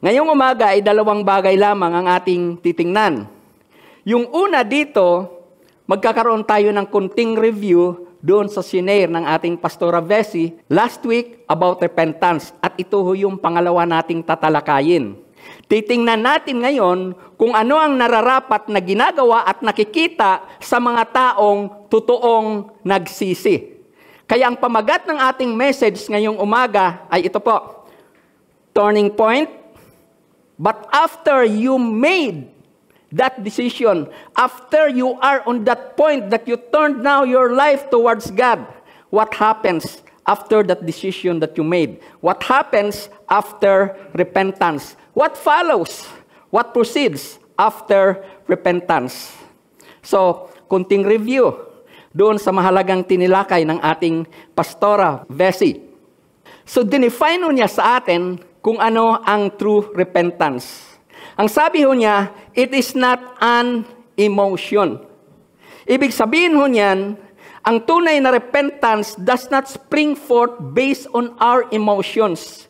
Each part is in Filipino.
Ngayong umaga ay dalawang bagay lamang ang ating titingnan. Yung una dito, magkakaroon tayo ng kunting review doon sa sinair ng ating Pastora Vesi last week about repentance. At ito ho yung pangalawa nating tatalakayin. Titingnan natin ngayon kung ano ang nararapat na ginagawa at nakikita sa mga taong totoong nagsisi. Kaya ang pamagat ng ating message ngayong umaga ay ito po. Turning point, But after you made that decision, after you are on that point that you turned now your life towards God, what happens after that decision that you made? What happens after repentance? What follows? What proceeds after repentance? So, kunting review doon sa mahalagang tinilakay ng ating pastora, Vesey. So, dinefine niya sa atin kung ano ang true repentance. Ang sabi ho niya, it is not an emotion. Ibig sabihin ho niyan, ang tunay na repentance does not spring forth based on our emotions.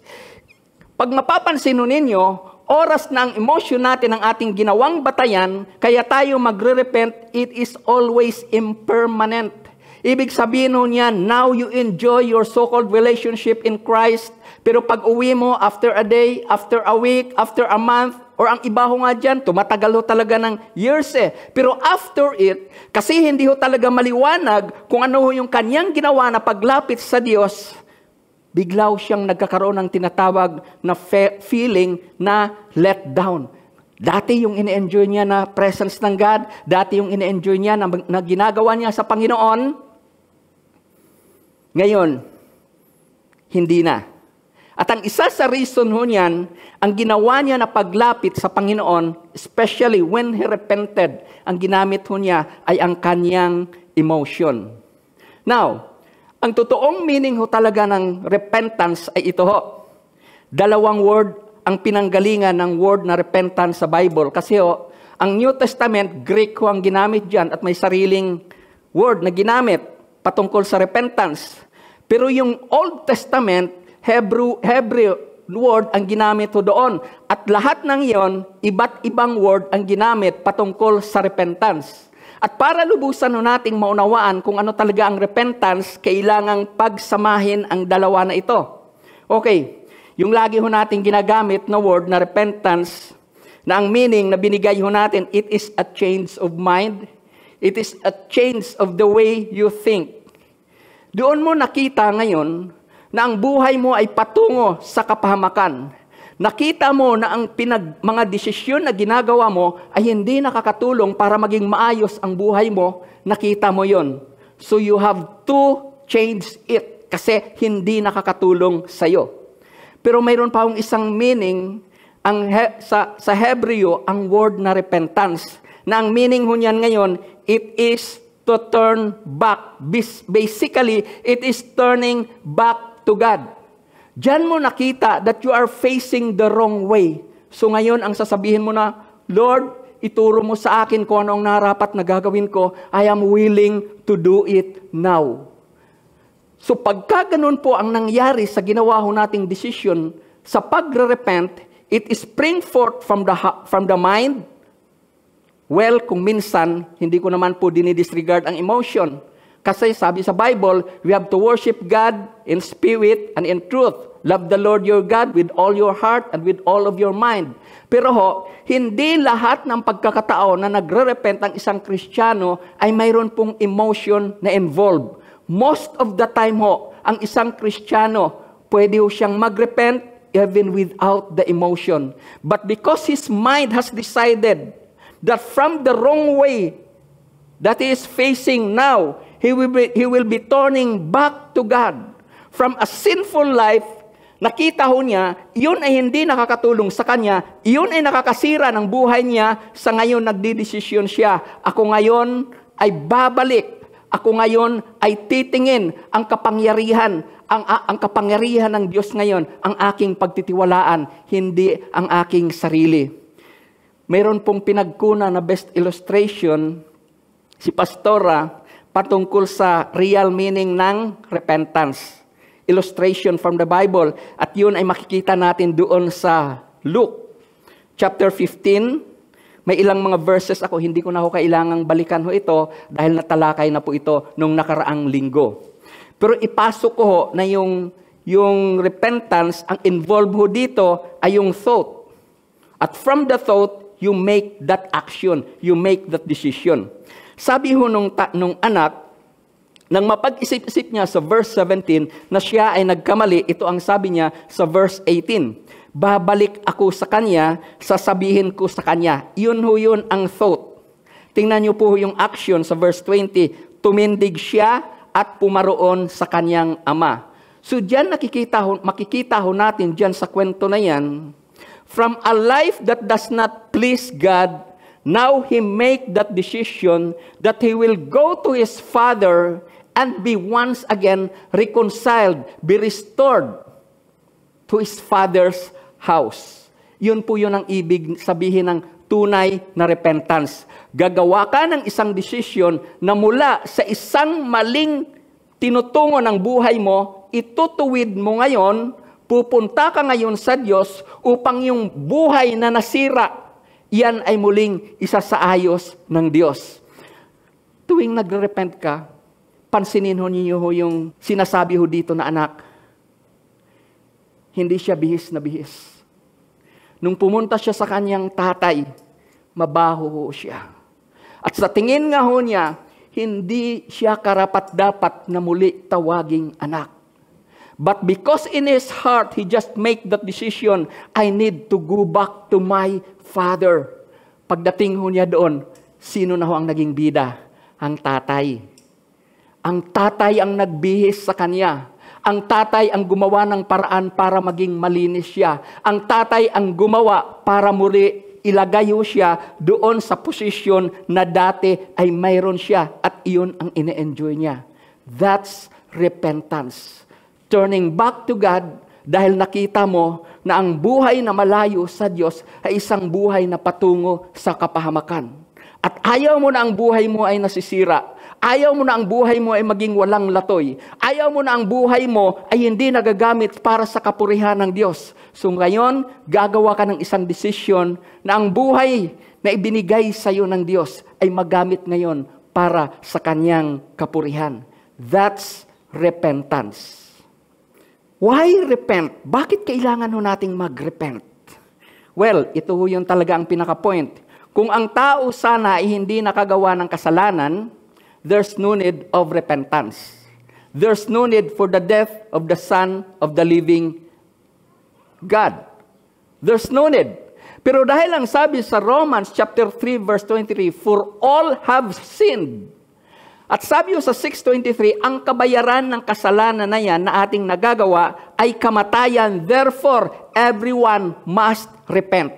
Pag mapapansin ho ninyo, oras na ang emotion natin ang ating ginawang batayan, kaya tayo magre-repent, it is always impermanent. Ibig sabihin nun yan, now you enjoy your so-called relationship in Christ, pero pag uwi mo, after a day, after a week, after a month, or ang iba ho nga dyan, tumatagal ho talaga ng years eh. Pero after it, kasi hindi ho talaga maliwanag kung ano ho yung kanyang ginawa na paglapit sa Diyos, bigla siyang nagkakaroon ng tinatawag na feeling na let down. Dati yung ine-enjoy niya na presence ng God, dati yung ine-enjoy niya na, na ginagawa niya sa Panginoon, ngayon, hindi na. At ang isa sa reason ho niyan, ang ginawa niya na paglapit sa Panginoon, especially when he repented, ang ginamit ho niya ay ang kanyang emotion. Now, ang totoong meaning ho talaga ng repentance ay ito ho. Dalawang word ang pinanggalingan ng word na repentance sa Bible. Kasi ho, ang New Testament, Greek ho ang ginamit dyan at may sariling word na ginamit patungkol sa repentance. Pero yung Old Testament, Hebrew, Hebrew word ang ginamit ho doon. At lahat ng iyon, iba't ibang word ang ginamit patungkol sa repentance. At para lubusan ho nating maunawaan kung ano talaga ang repentance, kailangang pagsamahin ang dalawa na ito. Okay, yung lagi ho nating ginagamit na word na repentance, na ang meaning na binigay ho natin, it is a change of mind, It is a change of the way you think. Doon mo nakita ngayon na ang buhay mo ay patungo sa kapahamakan. Nakita mo na ang pinag, mga desisyon na ginagawa mo ay hindi nakakatulong para maging maayos ang buhay mo. Nakita mo yon. So you have to change it kasi hindi nakakatulong sa iyo. Pero mayroon pa akong isang meaning ang he, sa, sa Hebreo, ang word na repentance na ang meaning ho niyan ngayon, it is to turn back. Basically, it is turning back to God. Diyan mo nakita that you are facing the wrong way. So ngayon, ang sasabihin mo na, Lord, ituro mo sa akin kung ano ang narapat na gagawin ko. I am willing to do it now. So pagka ganun po ang nangyari sa ginawa ho nating decision, sa pagre-repent, it is spring forth from the, from the mind, Well, kung minsan, hindi ko naman po dinidisregard ang emotion. Kasi sabi sa Bible, we have to worship God in spirit and in truth. Love the Lord your God with all your heart and with all of your mind. Pero ho, hindi lahat ng pagkakataon na nagre-repent ang isang Kristiyano ay mayroon pong emotion na involved. Most of the time ho, ang isang Kristiyano, pwede ho siyang magrepent even without the emotion. But because his mind has decided that from the wrong way that he is facing now, he will be, he will be turning back to God. From a sinful life, nakita ho niya, yun ay hindi nakakatulong sa kanya, yun ay nakakasira ng buhay niya, sa ngayon nagdidesisyon siya. Ako ngayon ay babalik. Ako ngayon ay titingin ang kapangyarihan, ang, ang kapangyarihan ng Diyos ngayon, ang aking pagtitiwalaan, hindi ang aking sarili. Meron pong pinagkuna na best illustration si Pastora patungkol sa real meaning ng repentance. Illustration from the Bible. At yun ay makikita natin doon sa Luke chapter 15, may ilang mga verses ako, hindi ko na ako kailangang balikan ho ito dahil natalakay na po ito nung nakaraang linggo. Pero ipasok ko ho na yung, yung repentance, ang involved ho dito ay yung thought. At from the thought, you make that action, you make that decision. Sabi ho nung, ta- nung anak, nang mapag-isip-isip niya sa verse 17 na siya ay nagkamali, ito ang sabi niya sa verse 18. Babalik ako sa kanya, sasabihin ko sa kanya. Yun ho yun ang thought. Tingnan niyo po yung action sa verse 20. Tumindig siya at pumaroon sa kanyang ama. So diyan nakikita ho, makikita ho natin diyan sa kwento na yan, from a life that does not please God, now he make that decision that he will go to his father and be once again reconciled, be restored to his father's house. Yun po yun ang ibig sabihin ng tunay na repentance. Gagawa ka ng isang decision na mula sa isang maling tinutungo ng buhay mo, itutuwid mo ngayon, pupunta ka ngayon sa Diyos upang yung buhay na nasira Iyan ay muling isa sa ayos ng Diyos. Tuwing nagre-repent ka, pansinin ho ninyo ho yung sinasabi ho dito na anak. Hindi siya bihis na bihis. Nung pumunta siya sa kanyang tatay, mabaho ho siya. At sa tingin nga ho niya, hindi siya karapat-dapat na muli tawaging anak. But because in his heart, he just make that decision, I need to go back to my Father. Pagdating ho niya doon, sino na ho ang naging bida? Ang tatay. Ang tatay ang nagbihis sa kanya. Ang tatay ang gumawa ng paraan para maging malinis siya. Ang tatay ang gumawa para muli ilagay siya doon sa posisyon na dati ay mayroon siya at iyon ang ine-enjoy niya. That's repentance. Turning back to God dahil nakita mo na ang buhay na malayo sa Diyos ay isang buhay na patungo sa kapahamakan. At ayaw mo na ang buhay mo ay nasisira. Ayaw mo na ang buhay mo ay maging walang latoy. Ayaw mo na ang buhay mo ay hindi nagagamit para sa kapurihan ng Diyos. So ngayon, gagawa ka ng isang desisyon na ang buhay na ibinigay sa iyo ng Diyos ay magamit ngayon para sa kanyang kapurihan. That's repentance. Why repent? Bakit kailangan ho nating mag-repent? Well, ito ho yung talaga ang pinaka-point. Kung ang tao sana ay hindi nakagawa ng kasalanan, there's no need of repentance. There's no need for the death of the Son of the living God. There's no need. Pero dahil ang sabi sa Romans chapter 3 verse 23, For all have sinned at sabi sa 6.23, ang kabayaran ng kasalanan na yan na ating nagagawa ay kamatayan. Therefore, everyone must repent.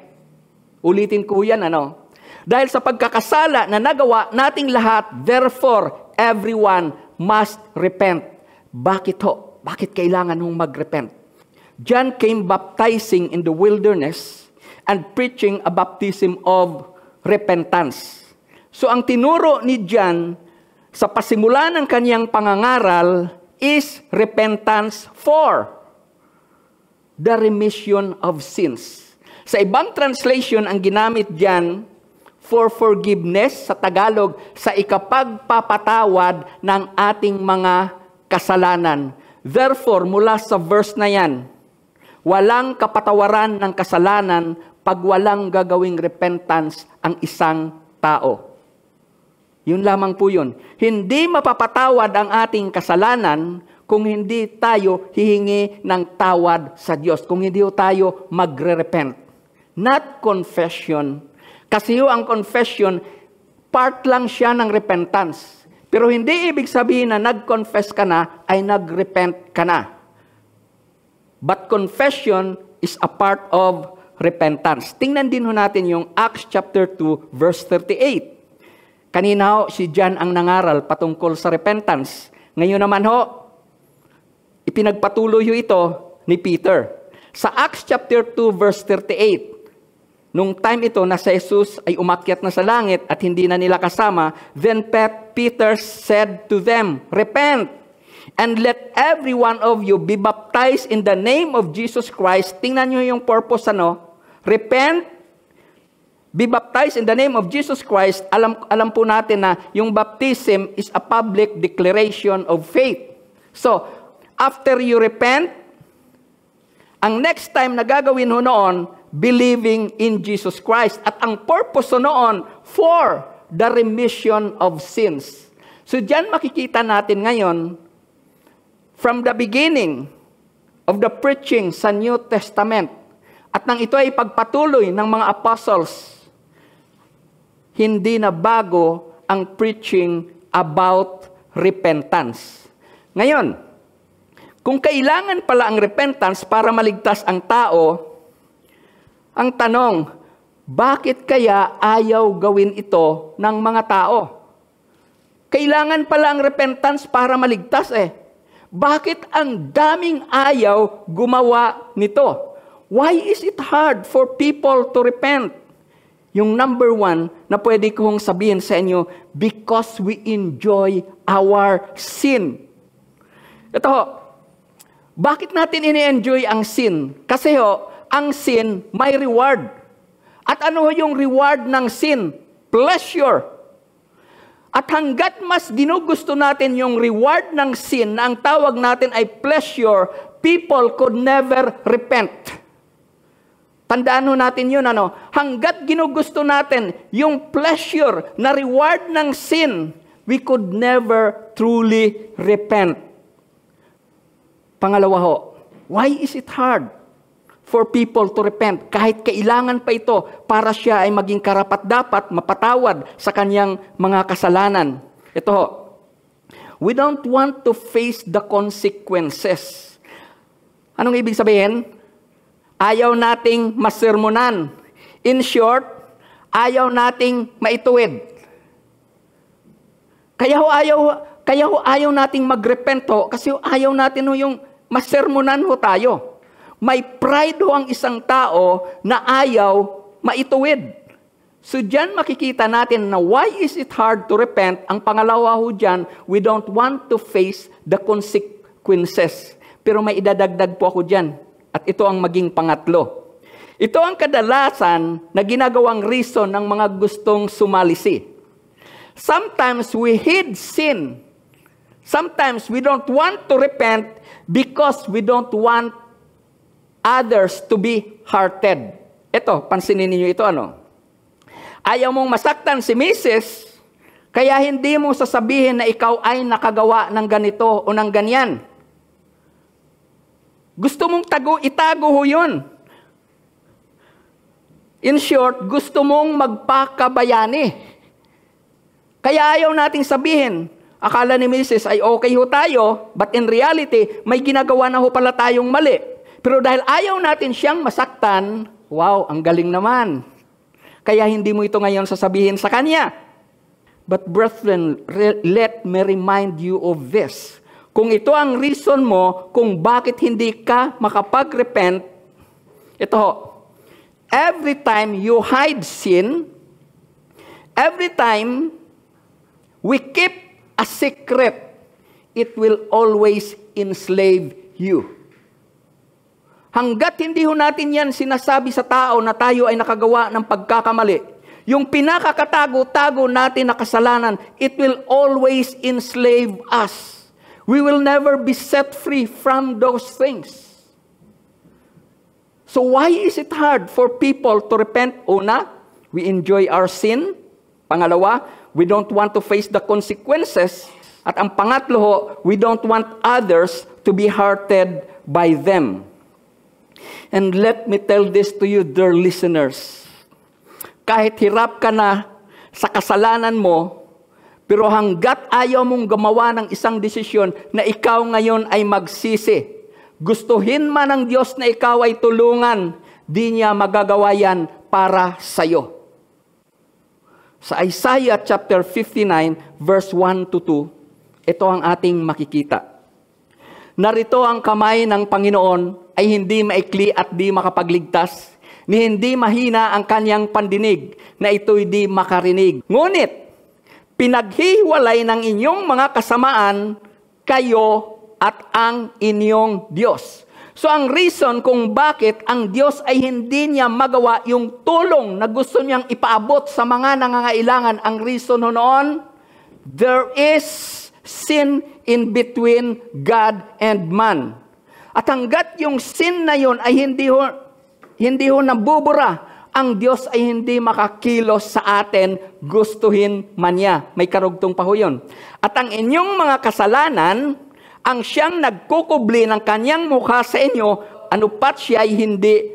Ulitin ko yan, ano? Dahil sa pagkakasala na nagawa nating lahat, therefore, everyone must repent. Bakit ho? Bakit kailangan hong mag-repent? John came baptizing in the wilderness and preaching a baptism of repentance. So ang tinuro ni John sa pasimula ng kaniyang pangangaral is repentance for the remission of sins. Sa ibang translation, ang ginamit diyan for forgiveness sa Tagalog, sa ikapagpapatawad ng ating mga kasalanan. Therefore, mula sa verse na yan, walang kapatawaran ng kasalanan pag walang gagawing repentance ang isang tao. Yun lamang po yun. Hindi mapapatawad ang ating kasalanan kung hindi tayo hihingi ng tawad sa Diyos. Kung hindi tayo magre-repent. Not confession. Kasi yung ang confession, part lang siya ng repentance. Pero hindi ibig sabihin na nag-confess ka na ay nag-repent ka na. But confession is a part of repentance. Tingnan din ho natin yung Acts chapter 2 verse 38. Kanina ho, si John ang nangaral patungkol sa repentance. Ngayon naman ho, ipinagpatuloy ho ito ni Peter. Sa Acts chapter 2 verse 38, nung time ito na si Jesus ay umakyat na sa langit at hindi na nila kasama, then Peter said to them, Repent! And let every one of you be baptized in the name of Jesus Christ. Tingnan nyo yung purpose ano. Repent be baptized in the name of Jesus Christ, alam, alam po natin na yung baptism is a public declaration of faith. So, after you repent, ang next time na gagawin ho noon, believing in Jesus Christ. At ang purpose ho noon, for the remission of sins. So, dyan makikita natin ngayon, from the beginning of the preaching sa New Testament, at nang ito ay pagpatuloy ng mga apostles, hindi na bago ang preaching about repentance. Ngayon, kung kailangan pala ang repentance para maligtas ang tao, ang tanong, bakit kaya ayaw gawin ito ng mga tao? Kailangan pala ang repentance para maligtas eh. Bakit ang daming ayaw gumawa nito? Why is it hard for people to repent? Yung number one na pwede kong sabihin sa inyo, because we enjoy our sin. Ito ho, bakit natin ini-enjoy ang sin? Kasi ho, ang sin may reward. At ano ho yung reward ng sin? Pleasure. At hanggat mas ginugusto natin yung reward ng sin na ang tawag natin ay pleasure, people could never repent. Tandaan ho natin yun, ano? Hanggat ginugusto natin yung pleasure na reward ng sin, we could never truly repent. Pangalawa ho, why is it hard for people to repent? Kahit kailangan pa ito para siya ay maging karapat-dapat, mapatawad sa kanyang mga kasalanan. Ito ho, we don't want to face the consequences. Anong ibig sabihin? Ayaw nating masermonan. In short, ayaw nating maituwid. Kaya ho ayaw, kaya ho ayaw nating magrepento kasi ho ayaw natin ho yung masermonan ho tayo. May pride ho ang isang tao na ayaw maituwid. So dyan makikita natin na why is it hard to repent? Ang pangalawa ho dyan, we don't want to face the consequences. Pero may idadagdag po ako dyan. At ito ang maging pangatlo. Ito ang kadalasan na ginagawang reason ng mga gustong sumalisi. Sometimes we hid sin. Sometimes we don't want to repent because we don't want others to be hearted. Ito, pansinin niyo ito ano. Ayaw mong masaktan si Mrs. Kaya hindi mo sasabihin na ikaw ay nakagawa ng ganito o ng ganyan. Gusto mong tago, itago ho yun. In short, gusto mong magpakabayani. Kaya ayaw nating sabihin, akala ni Mrs. ay okay ho tayo, but in reality, may ginagawa na ho pala tayong mali. Pero dahil ayaw natin siyang masaktan, wow, ang galing naman. Kaya hindi mo ito ngayon sasabihin sa kanya. But brethren, let me remind you of this. Kung ito ang reason mo kung bakit hindi ka makapag-repent, ito ho, every time you hide sin, every time we keep a secret, it will always enslave you. Hanggat hindi ho natin yan sinasabi sa tao na tayo ay nakagawa ng pagkakamali, yung pinakakatago-tago natin na kasalanan, it will always enslave us. We will never be set free from those things. So why is it hard for people to repent? Una, we enjoy our sin. Pangalawa, we don't want to face the consequences. At ang pangatlo, we don't want others to be hurted by them. And let me tell this to you, dear listeners. Kahit hirap ka na sa kasalanan mo, pero hanggat ayaw mong gumawa ng isang desisyon na ikaw ngayon ay magsisi, gustuhin man ng Diyos na ikaw ay tulungan, di niya magagawa yan para sa'yo. Sa Isaiah chapter 59 verse 1 to 2, ito ang ating makikita. Narito ang kamay ng Panginoon ay hindi maikli at di makapagligtas, ni hindi mahina ang kanyang pandinig na ito'y di makarinig. Ngunit, pinaghihiwalay ng inyong mga kasamaan, kayo at ang inyong Diyos. So ang reason kung bakit ang Diyos ay hindi niya magawa yung tulong na gusto niyang ipaabot sa mga nangangailangan, ang reason noon, there is sin in between God and man. At hanggat yung sin na yun ay hindi ho, hindi ho nabubura, ang Diyos ay hindi makakilos sa atin, gustuhin man niya. May karugtong pa ho yun. At ang inyong mga kasalanan, ang siyang nagkukubli ng kanyang mukha sa inyo, ano pat siya ay hindi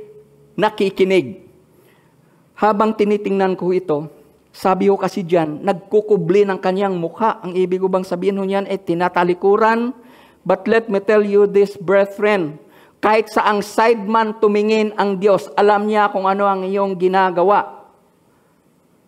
nakikinig. Habang tinitingnan ko ito, sabi ko kasi dyan, nagkukubli ng kanyang mukha. Ang ibig ko bang sabihin ho niyan ay eh, tinatalikuran. But let me tell you this, brethren, kahit ang side man tumingin ang Diyos, alam niya kung ano ang iyong ginagawa.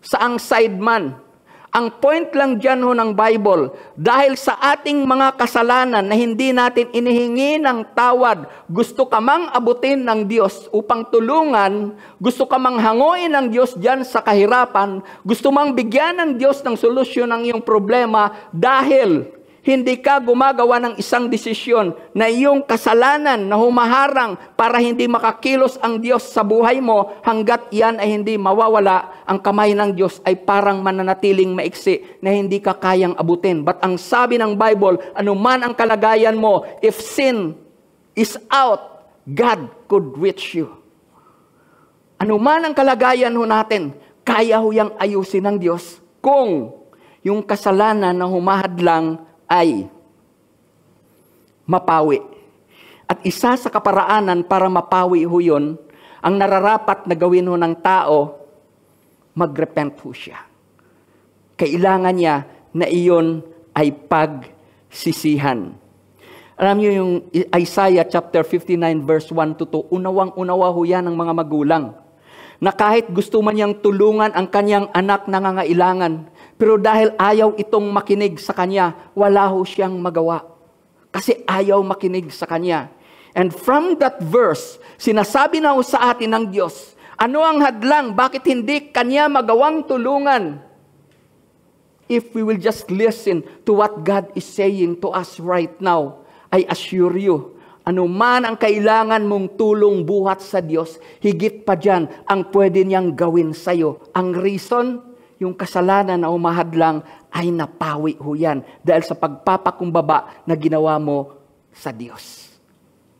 Sa ang side man. Ang point lang dyan ho ng Bible, dahil sa ating mga kasalanan na hindi natin inihingi ng tawad, gusto ka mang abutin ng Diyos upang tulungan, gusto ka mang hanguin ng Diyos dyan sa kahirapan, gusto mang bigyan ng Diyos ng solusyon ng iyong problema dahil hindi ka gumagawa ng isang desisyon na iyong kasalanan na humaharang para hindi makakilos ang Diyos sa buhay mo hanggat iyan ay hindi mawawala, ang kamay ng Diyos ay parang mananatiling maiksi na hindi ka kayang abutin. But ang sabi ng Bible, anuman ang kalagayan mo, if sin is out, God could reach you. Anuman ang kalagayan ho natin, kaya ho yung ayusin ng Diyos kung yung kasalanan na humahadlang ay mapawi. At isa sa kaparaanan para mapawi ho yun, ang nararapat na gawin ho ng tao, magrepent ho siya. Kailangan niya na iyon ay pagsisihan. Alam niyo yung Isaiah chapter 59 verse 1 to 2, unawang-unawa ho yan ng mga magulang na kahit gusto man niyang tulungan ang kanyang anak na nangangailangan, pero dahil ayaw itong makinig sa kanya, wala ho siyang magawa. Kasi ayaw makinig sa kanya. And from that verse, sinasabi na ho sa atin ng Diyos, ano ang hadlang? Bakit hindi kanya magawang tulungan? If we will just listen to what God is saying to us right now, I assure you, anuman ang kailangan mong tulong buhat sa Diyos, higit pa dyan ang pwede niyang gawin sa'yo. Ang reason, yung kasalanan na umahadlang ay napawi ho yan dahil sa pagpapakumbaba na ginawa mo sa Diyos.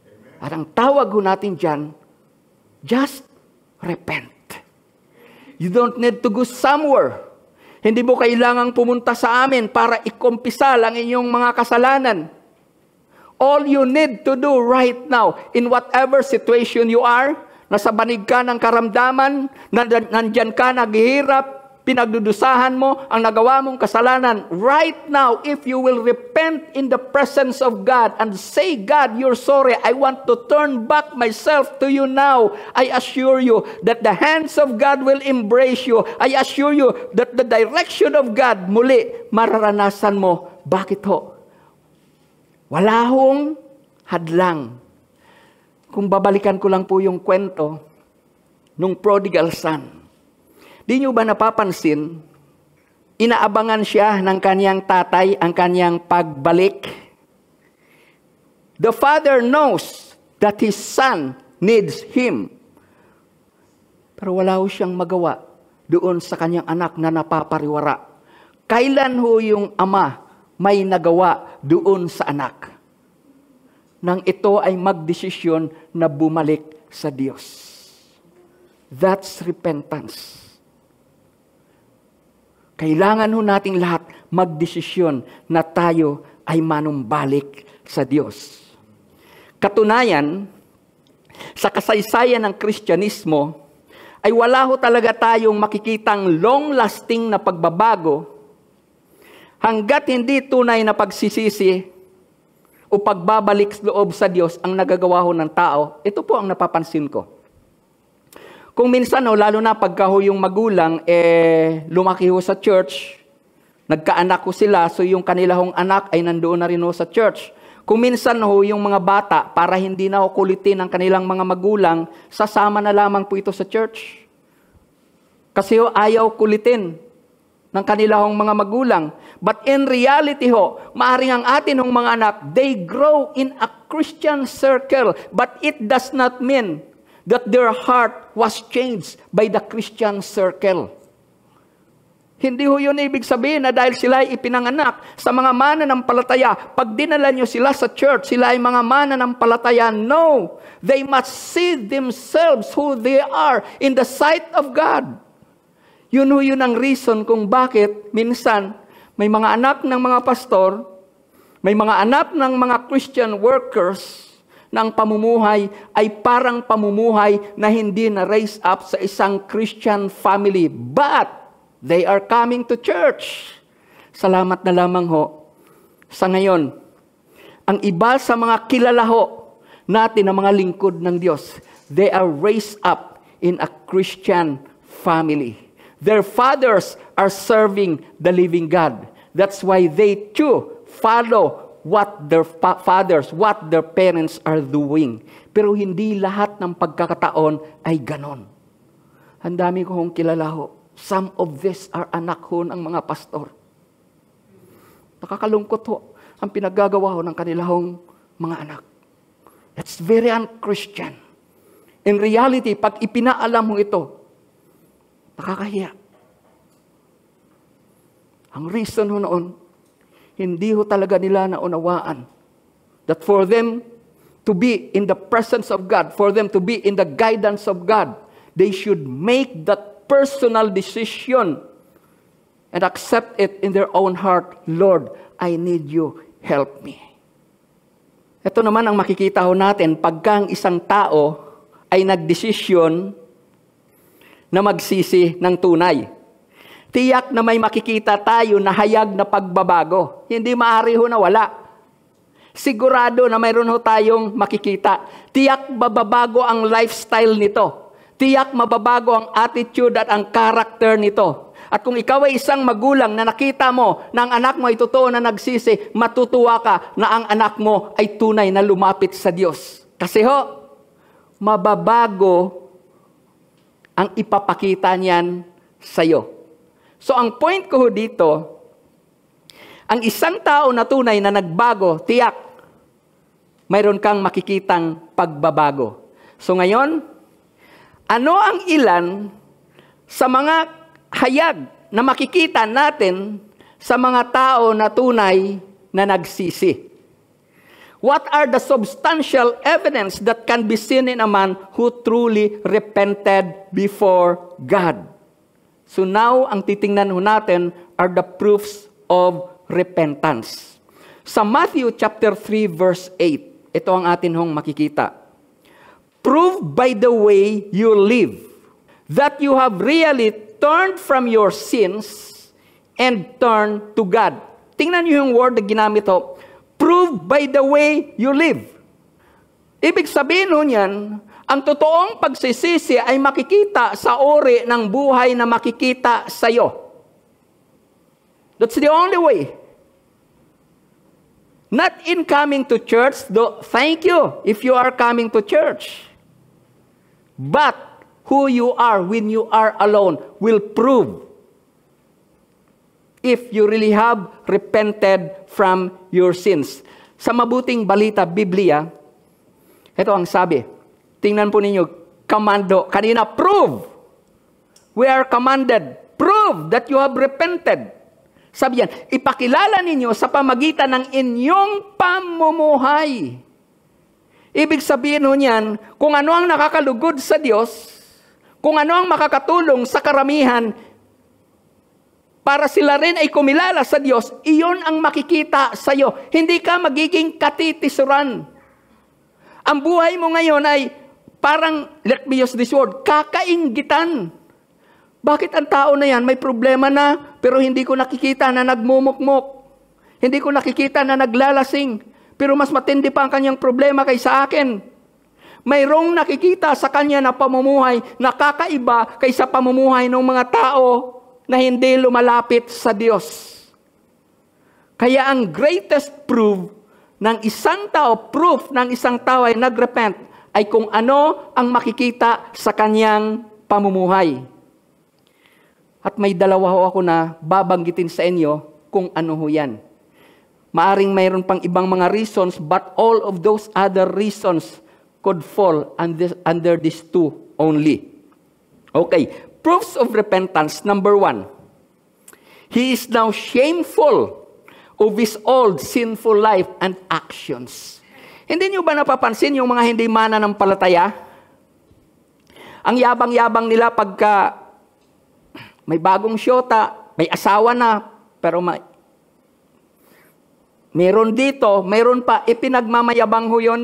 Amen. At ang tawag ho natin dyan, just repent. You don't need to go somewhere. Hindi mo kailangang pumunta sa amin para ikumpisal ang inyong mga kasalanan. All you need to do right now, in whatever situation you are, nasa banig ka ng karamdaman, nandyan ka naghihirap, pinagdudusahan mo ang nagawa mong kasalanan. Right now, if you will repent in the presence of God and say, God, you're sorry. I want to turn back myself to you now. I assure you that the hands of God will embrace you. I assure you that the direction of God muli mararanasan mo. Bakit ho? Wala hong hadlang. Kung babalikan ko lang po yung kwento nung prodigal son Di nyo ba napapansin? Inaabangan siya ng kanyang tatay ang kanyang pagbalik. The father knows that his son needs him. Pero wala ho siyang magawa doon sa kanyang anak na napapariwara. Kailan ho yung ama may nagawa doon sa anak? Nang ito ay magdesisyon na bumalik sa Diyos. That's repentance. Kailangan ho nating lahat magdesisyon na tayo ay manumbalik sa Diyos. Katunayan, sa kasaysayan ng Kristyanismo, ay wala ho talaga tayong makikitang long-lasting na pagbabago hanggat hindi tunay na pagsisisi o pagbabalik loob sa Diyos ang nagagawa ho ng tao. Ito po ang napapansin ko. Kung minsan, no, lalo na pagka ho yung magulang, eh, lumaki ho sa church, nagkaanak ko sila, so yung kanila hong anak ay nandoon na rin ho sa church. Kung minsan ho yung mga bata, para hindi na ho kulitin ang kanilang mga magulang, sasama na lamang po ito sa church. Kasi ho, ayaw kulitin ng kanila hong mga magulang. But in reality ho, maaring ang atin hong mga anak, they grow in a Christian circle. But it does not mean that their heart was changed by the Christian circle. Hindi ho yun ibig sabihin na dahil sila ay ipinanganak sa mga mana ng palataya, pag dinala nyo sila sa church, sila ay mga mana ng palataya. No! They must see themselves who they are in the sight of God. Yun ho yun ang reason kung bakit minsan may mga anak ng mga pastor, may mga anak ng mga Christian workers, ng pamumuhay ay parang pamumuhay na hindi na raise up sa isang Christian family. But they are coming to church. Salamat na lamang ho. Sa ngayon, ang iba sa mga kilala ho natin na mga lingkod ng Diyos, they are raised up in a Christian family. Their fathers are serving the living God. That's why they too follow what their fa- fathers, what their parents are doing. Pero hindi lahat ng pagkakataon ay ganon. Ang dami kong kilala ho. Some of this are anak ho ng mga pastor. Nakakalungkot ho ang pinagagawa ho ng kanilahong mga anak. It's very unchristian. In reality, pag ipinaalam mo ito, nakakahiya. Ang reason ho noon, hindi ho talaga nila naunawaan that for them to be in the presence of God, for them to be in the guidance of God, they should make that personal decision and accept it in their own heart, Lord, I need you, help me. Ito naman ang makikita ho natin pagka ang isang tao ay nagdesisyon na magsisi ng tunay tiyak na may makikita tayo na hayag na pagbabago. Hindi maaari ho na wala. Sigurado na mayroon ho tayong makikita. Tiyak mababago ang lifestyle nito. Tiyak mababago ang attitude at ang character nito. At kung ikaw ay isang magulang na nakita mo na ang anak mo ay totoo na nagsisi, matutuwa ka na ang anak mo ay tunay na lumapit sa Diyos. Kasi ho, mababago ang ipapakita niyan sa iyo. So ang point ko dito, ang isang tao na tunay na nagbago, tiyak, mayroon kang makikitang pagbabago. So ngayon, ano ang ilan sa mga hayag na makikita natin sa mga tao na tunay na nagsisi? What are the substantial evidence that can be seen in a man who truly repented before God? So now, ang titingnan ho natin are the proofs of repentance. Sa Matthew chapter 3 verse 8, ito ang atin hong makikita. Prove by the way you live that you have really turned from your sins and turned to God. Tingnan niyo yung word na ginamit ho. Prove by the way you live. Ibig sabihin ho niyan, ang totoong pagsisisi ay makikita sa ori ng buhay na makikita sa iyo. That's the only way. Not in coming to church, though, thank you if you are coming to church. But who you are when you are alone will prove if you really have repented from your sins. Sa mabuting balita, Biblia, ito ang sabi, Tingnan po ninyo, commando. Kanina, prove. We are commanded. Prove that you have repented. Sabi yan, ipakilala ninyo sa pamagitan ng inyong pamumuhay. Ibig sabihin ho niyan, kung ano ang nakakalugod sa Diyos, kung ano ang makakatulong sa karamihan, para sila rin ay kumilala sa Diyos, iyon ang makikita sa iyo. Hindi ka magiging katitisuran. Ang buhay mo ngayon ay parang, let me use this word, kakainggitan. Bakit ang tao na yan may problema na pero hindi ko nakikita na nagmumukmok? Hindi ko nakikita na naglalasing pero mas matindi pa ang kanyang problema kaysa akin. Mayroong nakikita sa kanya na pamumuhay na kakaiba kaysa pamumuhay ng mga tao na hindi lumalapit sa Diyos. Kaya ang greatest proof ng isang tao, proof ng isang tao ay nagrepent ay kung ano ang makikita sa kanyang pamumuhay. At may dalawa ho ako na babanggitin sa inyo kung ano ho yan. Maaring mayroon pang ibang mga reasons, but all of those other reasons could fall under, under these two only. Okay, proofs of repentance. Number one, he is now shameful of his old sinful life and actions. Hindi nyo ba napapansin yung mga hindi mana ng palataya? Ang yabang-yabang nila pagka may bagong siyota, may asawa na, pero may, meron dito, meron pa, ipinagmamayabang ho yun.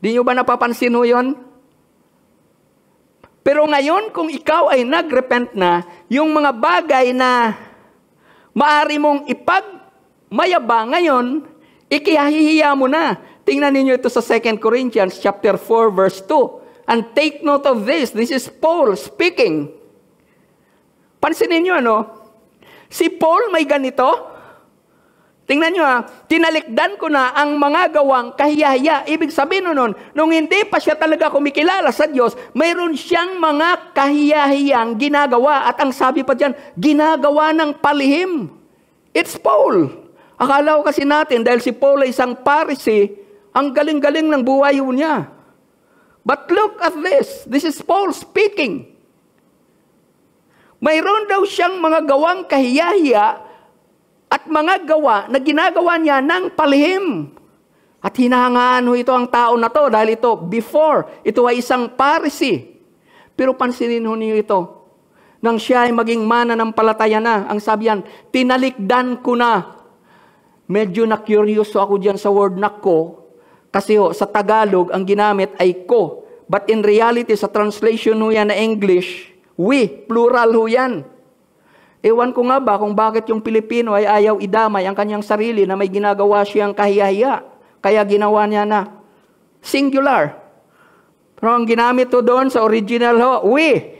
Di nyo ba napapansin ho yun? Pero ngayon, kung ikaw ay nagrepent na, yung mga bagay na maari mong ipagmayabang ngayon, Ikiyahihiya eh, mo na. Tingnan ninyo ito sa 2 Corinthians chapter 4 verse 2. And take note of this. This is Paul speaking. Pansinin niyo ano? Si Paul may ganito. Tingnan niyo ha, tinalikdan ko na ang mga gawang kahiyaya. Ibig sabihin nun, nun, nung hindi pa siya talaga kumikilala sa Diyos, mayroon siyang mga kahiyahiyang ginagawa. At ang sabi pa diyan, ginagawa ng palihim. It's Paul. Akala ko kasi natin, dahil si Paul ay isang parisi, ang galing-galing ng buhay niya. But look at this. This is Paul speaking. Mayroon daw siyang mga gawang kahiyahiya at mga gawa na ginagawa niya ng palihim. At hinahangaan ho ito ang tao na to dahil ito, before, ito ay isang parisi. Pero pansinin ho niyo ito, nang siya ay maging mana ng palataya na, ang sabi yan, tinalikdan ko na Medyo na-curious ako diyan sa word na ko. Kasi ho, sa Tagalog, ang ginamit ay ko. But in reality, sa translation ho yan na English, we, plural ho yan. Ewan ko nga ba kung bakit yung Pilipino ay ayaw idamay ang kanyang sarili na may ginagawa siyang kahiyahiya. Kaya ginawa niya na singular. Pero ang ginamit to doon sa original ho, we.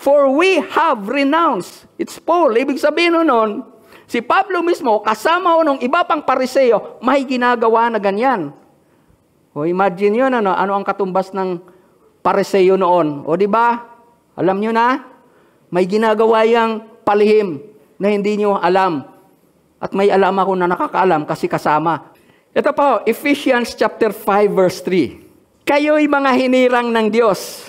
For we have renounced. It's Paul. Ibig sabihin nun, Si Pablo mismo, kasama o nung iba pang pariseo, may ginagawa na ganyan. O imagine yun, ano, ano ang katumbas ng pariseo noon. O di ba? Alam nyo na, may ginagawa yang palihim na hindi nyo alam. At may alam ako na nakakaalam kasi kasama. Ito pa, Ephesians chapter 5 verse 3. Kayo'y mga hinirang ng Diyos.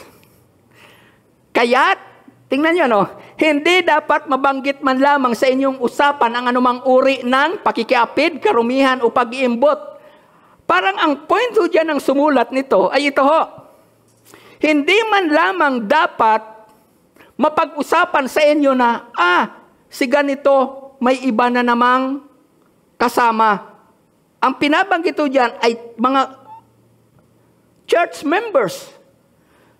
Kaya't, tingnan nyo, no? Hindi dapat mabanggit man lamang sa inyong usapan ang anumang uri ng pakikiapid, karumihan o pag-iimbot. Parang ang point ho dyan ng sumulat nito ay ito ho. Hindi man lamang dapat mapag-usapan sa inyo na, ah, si ganito may iba na namang kasama. Ang pinabanggit ho dyan ay mga church members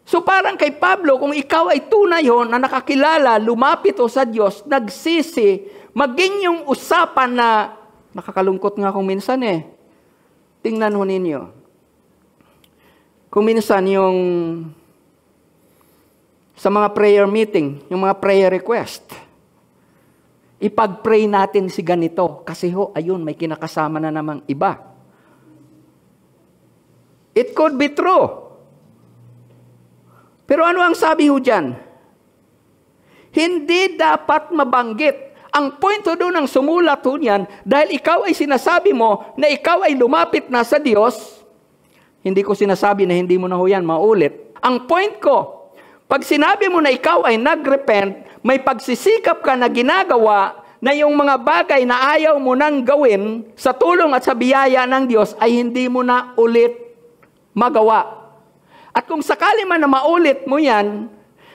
So parang kay Pablo, kung ikaw ay tunay ho na nakakilala, lumapit o sa Diyos, nagsisi, maging yung usapan na nakakalungkot nga kung minsan eh. Tingnan ho ninyo. Kung minsan yung sa mga prayer meeting, yung mga prayer request, ipag-pray natin si ganito kasi ho, ayun, may kinakasama na namang iba. It could be true. Pero ano ang sabi ho dyan? Hindi dapat mabanggit. Ang point doon ng sumulat ho niyan, dahil ikaw ay sinasabi mo na ikaw ay lumapit na sa Diyos, hindi ko sinasabi na hindi mo na ho yan maulit. Ang point ko, pag sinabi mo na ikaw ay nagrepent, may pagsisikap ka na ginagawa na yung mga bagay na ayaw mo nang gawin sa tulong at sa biyaya ng Diyos ay hindi mo na ulit magawa. At kung sakali man na maulit mo yan,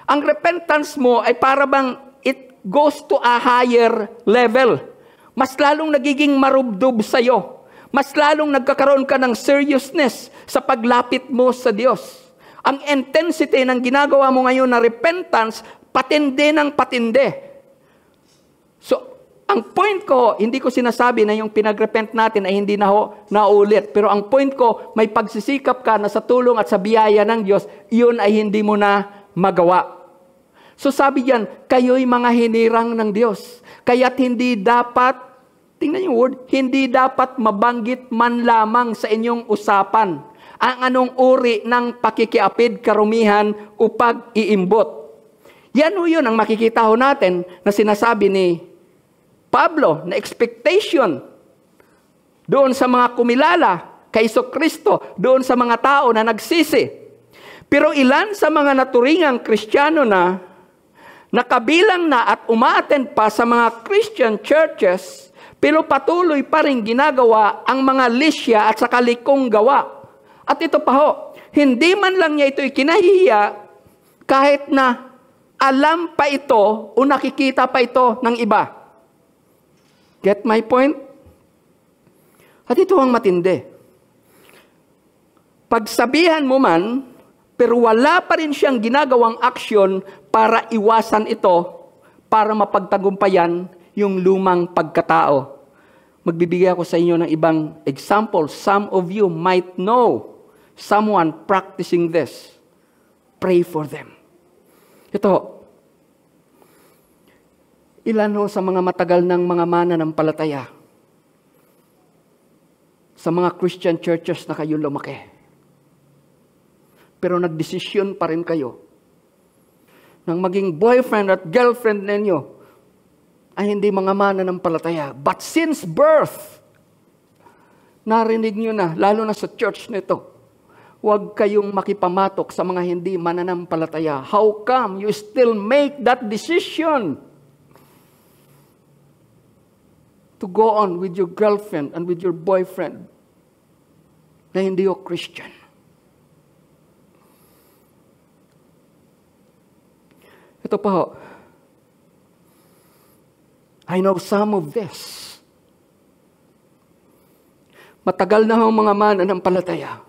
ang repentance mo ay parabang it goes to a higher level. Mas lalong nagiging marubdob sa'yo. Mas lalong nagkakaroon ka ng seriousness sa paglapit mo sa Diyos. Ang intensity ng ginagawa mo ngayon na repentance, patindi ng patindi. So, ang point ko, hindi ko sinasabi na yung pinagrepent natin ay hindi na ho, naulit. Pero ang point ko, may pagsisikap ka na sa tulong at sa biyaya ng Diyos, iyon ay hindi mo na magawa. So sabi diyan, kayo'y mga hinirang ng Diyos. Kaya't hindi dapat, tingnan yung word, hindi dapat mabanggit man lamang sa inyong usapan ang anong uri ng pakikiapid, karumihan o pag-iimbot. Yan ho yun ang makikita ho natin na sinasabi ni Pablo na expectation doon sa mga kumilala kay Kristo, doon sa mga tao na nagsisi. Pero ilan sa mga naturingang Kristiyano na nakabilang na at umaattend pa sa mga Christian churches, pero patuloy pa rin ginagawa ang mga lisya at saka likong gawa. At ito pa ho, hindi man lang niya ito ikinahihiya kahit na alam pa ito o nakikita pa ito ng iba. Get my point? At ito ang matindi. Pagsabihan mo man, pero wala pa rin siyang ginagawang aksyon para iwasan ito, para mapagtagumpayan yung lumang pagkatao. Magbibigay ako sa inyo ng ibang example. Some of you might know someone practicing this. Pray for them. Ito, Ilan ho sa mga matagal ng mga mana ng palataya? Sa mga Christian churches na kayo lumaki. Pero nagdesisyon pa rin kayo nang maging boyfriend at girlfriend ninyo ay hindi mga mana ng palataya. But since birth, narinig nyo na, lalo na sa church nito, huwag kayong makipamatok sa mga hindi mananampalataya. How come you still make that decision? to go on with your girlfriend and with your boyfriend na hindi o Christian. Ito pa ho. I know some of this. Matagal na ho mga mananampalataya.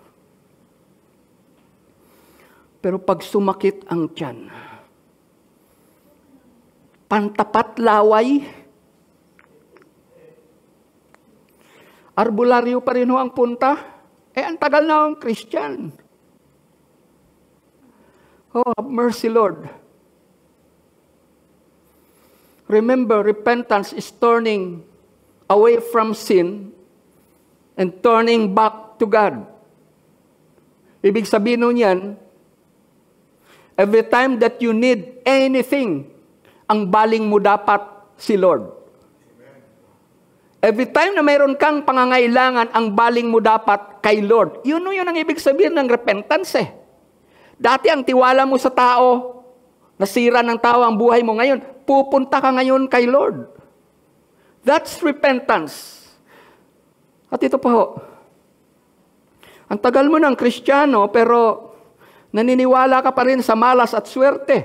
Pero pag sumakit ang tiyan, pantapat laway, Arbularyo pa rin ho ang punta. Eh, ang tagal na ang Christian. Oh, have mercy, Lord. Remember, repentance is turning away from sin and turning back to God. Ibig sabihin nun yan, every time that you need anything, ang baling mo dapat si Lord. Every time na mayroon kang pangangailangan, ang baling mo dapat kay Lord. Yun yun ang ibig sabihin ng repentance eh. Dati ang tiwala mo sa tao, nasira ng tao ang buhay mo ngayon, pupunta ka ngayon kay Lord. That's repentance. At ito pa ho, ang tagal mo ng kristyano pero naniniwala ka pa rin sa malas at swerte.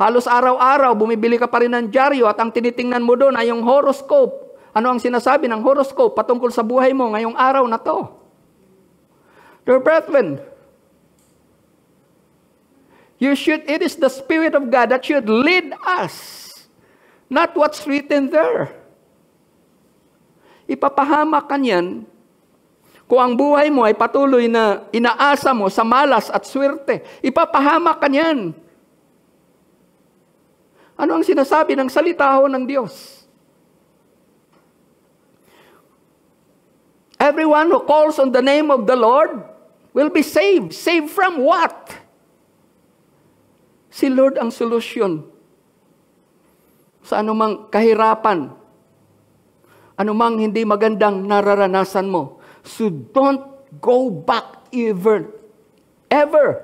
Halos araw-araw bumibili ka pa rin ng dyaryo at ang tinitingnan mo doon ay yung horoscope. Ano ang sinasabi ng horoscope patungkol sa buhay mo ngayong araw na to? Dear brethren, you should, it is the Spirit of God that should lead us, not what's written there. Ipapahamak ka niyan kung ang buhay mo ay patuloy na inaasa mo sa malas at swerte, ipapahamak ka niyan. Ano ang sinasabi ng salita ho ng Diyos? Everyone who calls on the name of the Lord will be saved. Saved from what? Si Lord ang solusyon sa anumang kahirapan, anumang hindi magandang nararanasan mo. So don't go back ever, ever,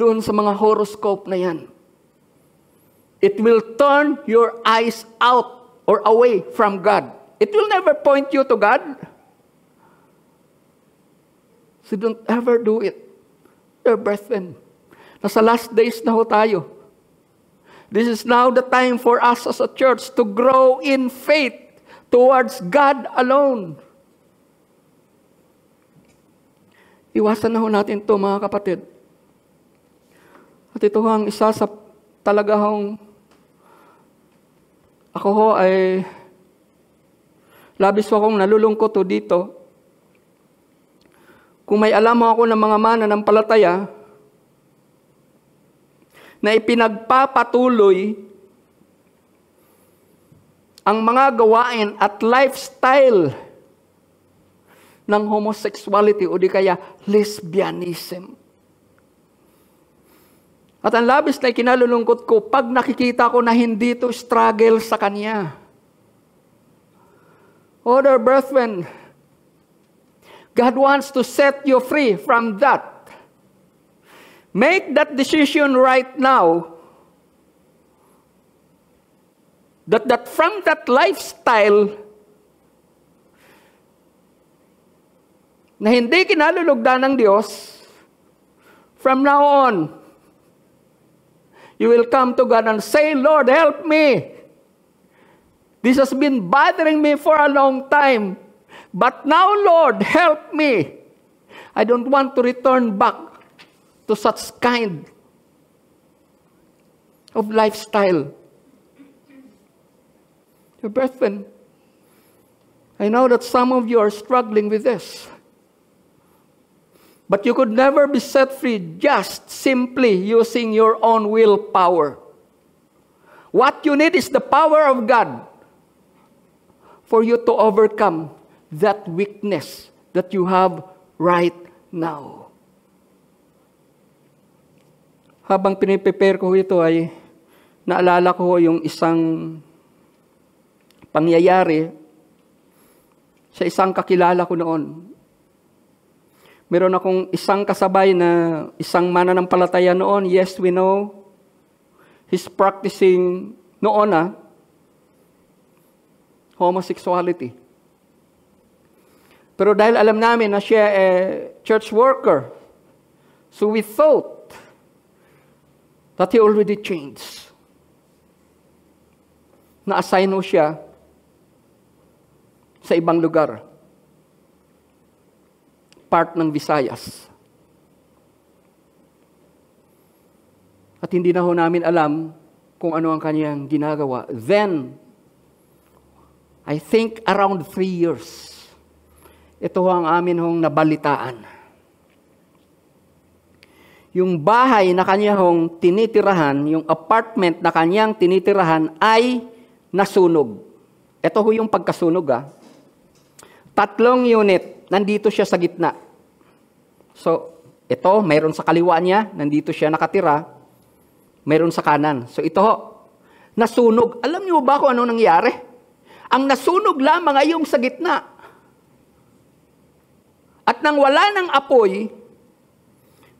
doon sa mga horoscope na yan. It will turn your eyes out or away from God. It will never point you to God. So don't ever do it. Dear brethren, nasa last days na ho tayo. This is now the time for us as a church to grow in faith towards God alone. Iwasan na ho natin to mga kapatid. At ito ho ang isa sa talaga hong ako ho ay labis ho akong nalulungkot ho dito kung may alam ako ng mga mana mananampalataya na ipinagpapatuloy ang mga gawain at lifestyle ng homosexuality o di kaya lesbianism. At ang labis na kinalulungkot ko, pag nakikita ko na hindi to struggle sa kanya. Other brethren, God wants to set you free from that. Make that decision right now that, that from that lifestyle na hindi kinalulugda ng Diyos, from now on, you will come to God and say, Lord, help me. This has been bothering me for a long time. But now, Lord, help me. I don't want to return back to such kind of lifestyle. Your brethren, I know that some of you are struggling with this. But you could never be set free just simply using your own willpower. What you need is the power of God for you to overcome that weakness that you have right now. Habang piniprepare ko ito ay naalala ko yung isang pangyayari sa isang kakilala ko noon. Meron akong isang kasabay na isang mananampalataya noon. Yes, we know. He's practicing noon na ah, homosexuality. Pero dahil alam namin na siya eh, church worker, so we thought that he already changed. Na-assign mo siya sa ibang lugar. Part ng Visayas. At hindi na ho namin alam kung ano ang kanyang ginagawa. Then, I think around three years, ito ho ang amin hong nabalitaan. Yung bahay na kanya hong tinitirahan, yung apartment na kanyang tinitirahan ay nasunog. Ito ho yung pagkasunog ah. Tatlong unit, nandito siya sa gitna. So, ito, mayroon sa kaliwa niya, nandito siya nakatira. Mayroon sa kanan. So, ito ho, nasunog. Alam niyo ba kung ano nangyari? Ang nasunog lamang ay yung sa gitna. At nang wala ng apoy,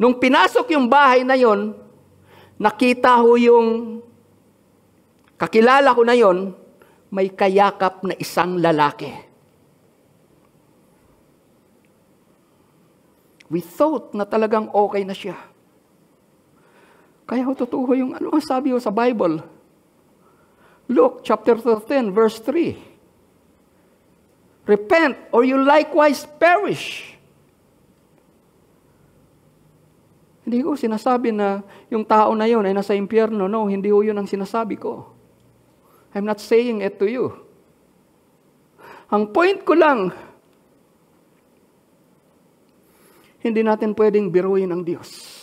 nung pinasok yung bahay na yon, nakita ho yung kakilala ko na yon, may kayakap na isang lalaki. We thought na talagang okay na siya. Kaya ho, totoo yung ano ang sabi ho sa Bible. Luke chapter 13, verse 3. Repent or you likewise perish. Hindi ko sinasabi na yung tao na yon ay nasa impyerno. No, hindi ko yun ang sinasabi ko. I'm not saying it to you. Ang point ko lang, hindi natin pwedeng biruin ang Diyos.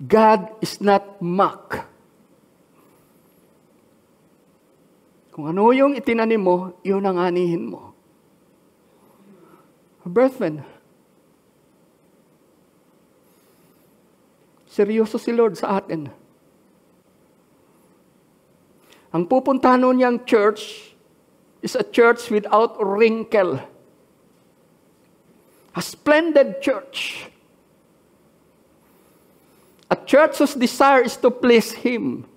God is not mock. Kung ano yung itinanim mo, yun ang anihin mo. Brethren, Seryoso si Lord sa atin. Ang pupuntahan nun niyang church is a church without wrinkle. A splendid church. A church whose desire is to please Him.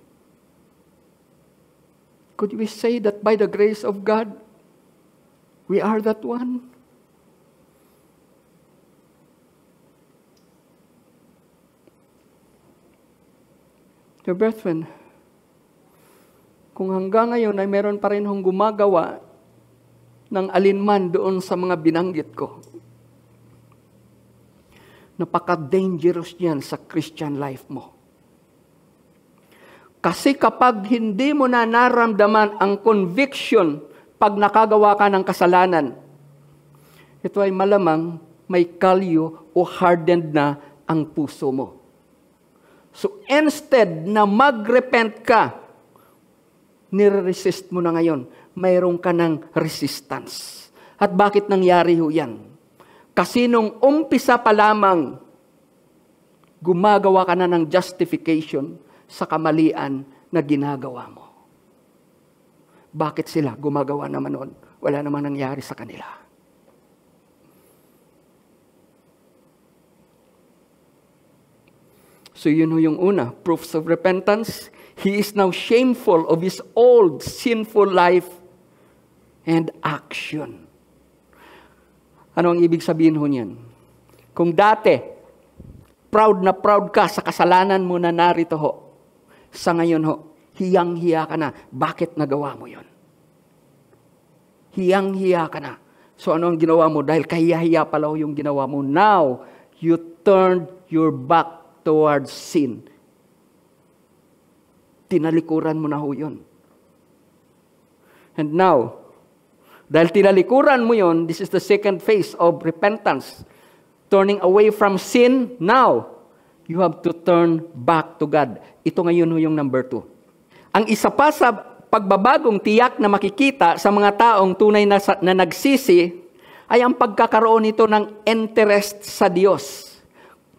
Could we say that by the grace of God, we are that one? Your brethren, kung hanggang ngayon ay meron pa rin hong gumagawa ng alinman doon sa mga binanggit ko, napaka-dangerous niyan sa Christian life mo. Kasi kapag hindi mo na naramdaman ang conviction pag nakagawa ka ng kasalanan, ito ay malamang may kalyo o hardened na ang puso mo. So instead na magrepent ka, nire-resist mo na ngayon. Mayroon ka ng resistance. At bakit nangyari ho yan? Kasi nung umpisa pa lamang, gumagawa ka na ng justification sa kamalian na ginagawa mo. Bakit sila gumagawa naman noon? Wala namang nangyari sa kanila. So yun ho yung una, proofs of repentance. He is now shameful of his old sinful life and action. Ano ang ibig sabihin ho niyan? Kung dati, proud na proud ka sa kasalanan mo na narito ho, sa ngayon ho, hiyang-hiya ka na. Bakit nagawa mo yon? Hiyang-hiya ka na. So ano ang ginawa mo? Dahil kahiya-hiya pala ho yung ginawa mo. Now, you turned your back towards sin. Tinalikuran mo na ho yun. And now, dahil tinalikuran mo yun, this is the second phase of repentance. Turning away from sin, now, you have to turn back to God. Ito ngayon ho yung number two. Ang isa pa sa pagbabagong tiyak na makikita sa mga taong tunay na, na nagsisi ay ang pagkakaroon nito ng interest sa Diyos.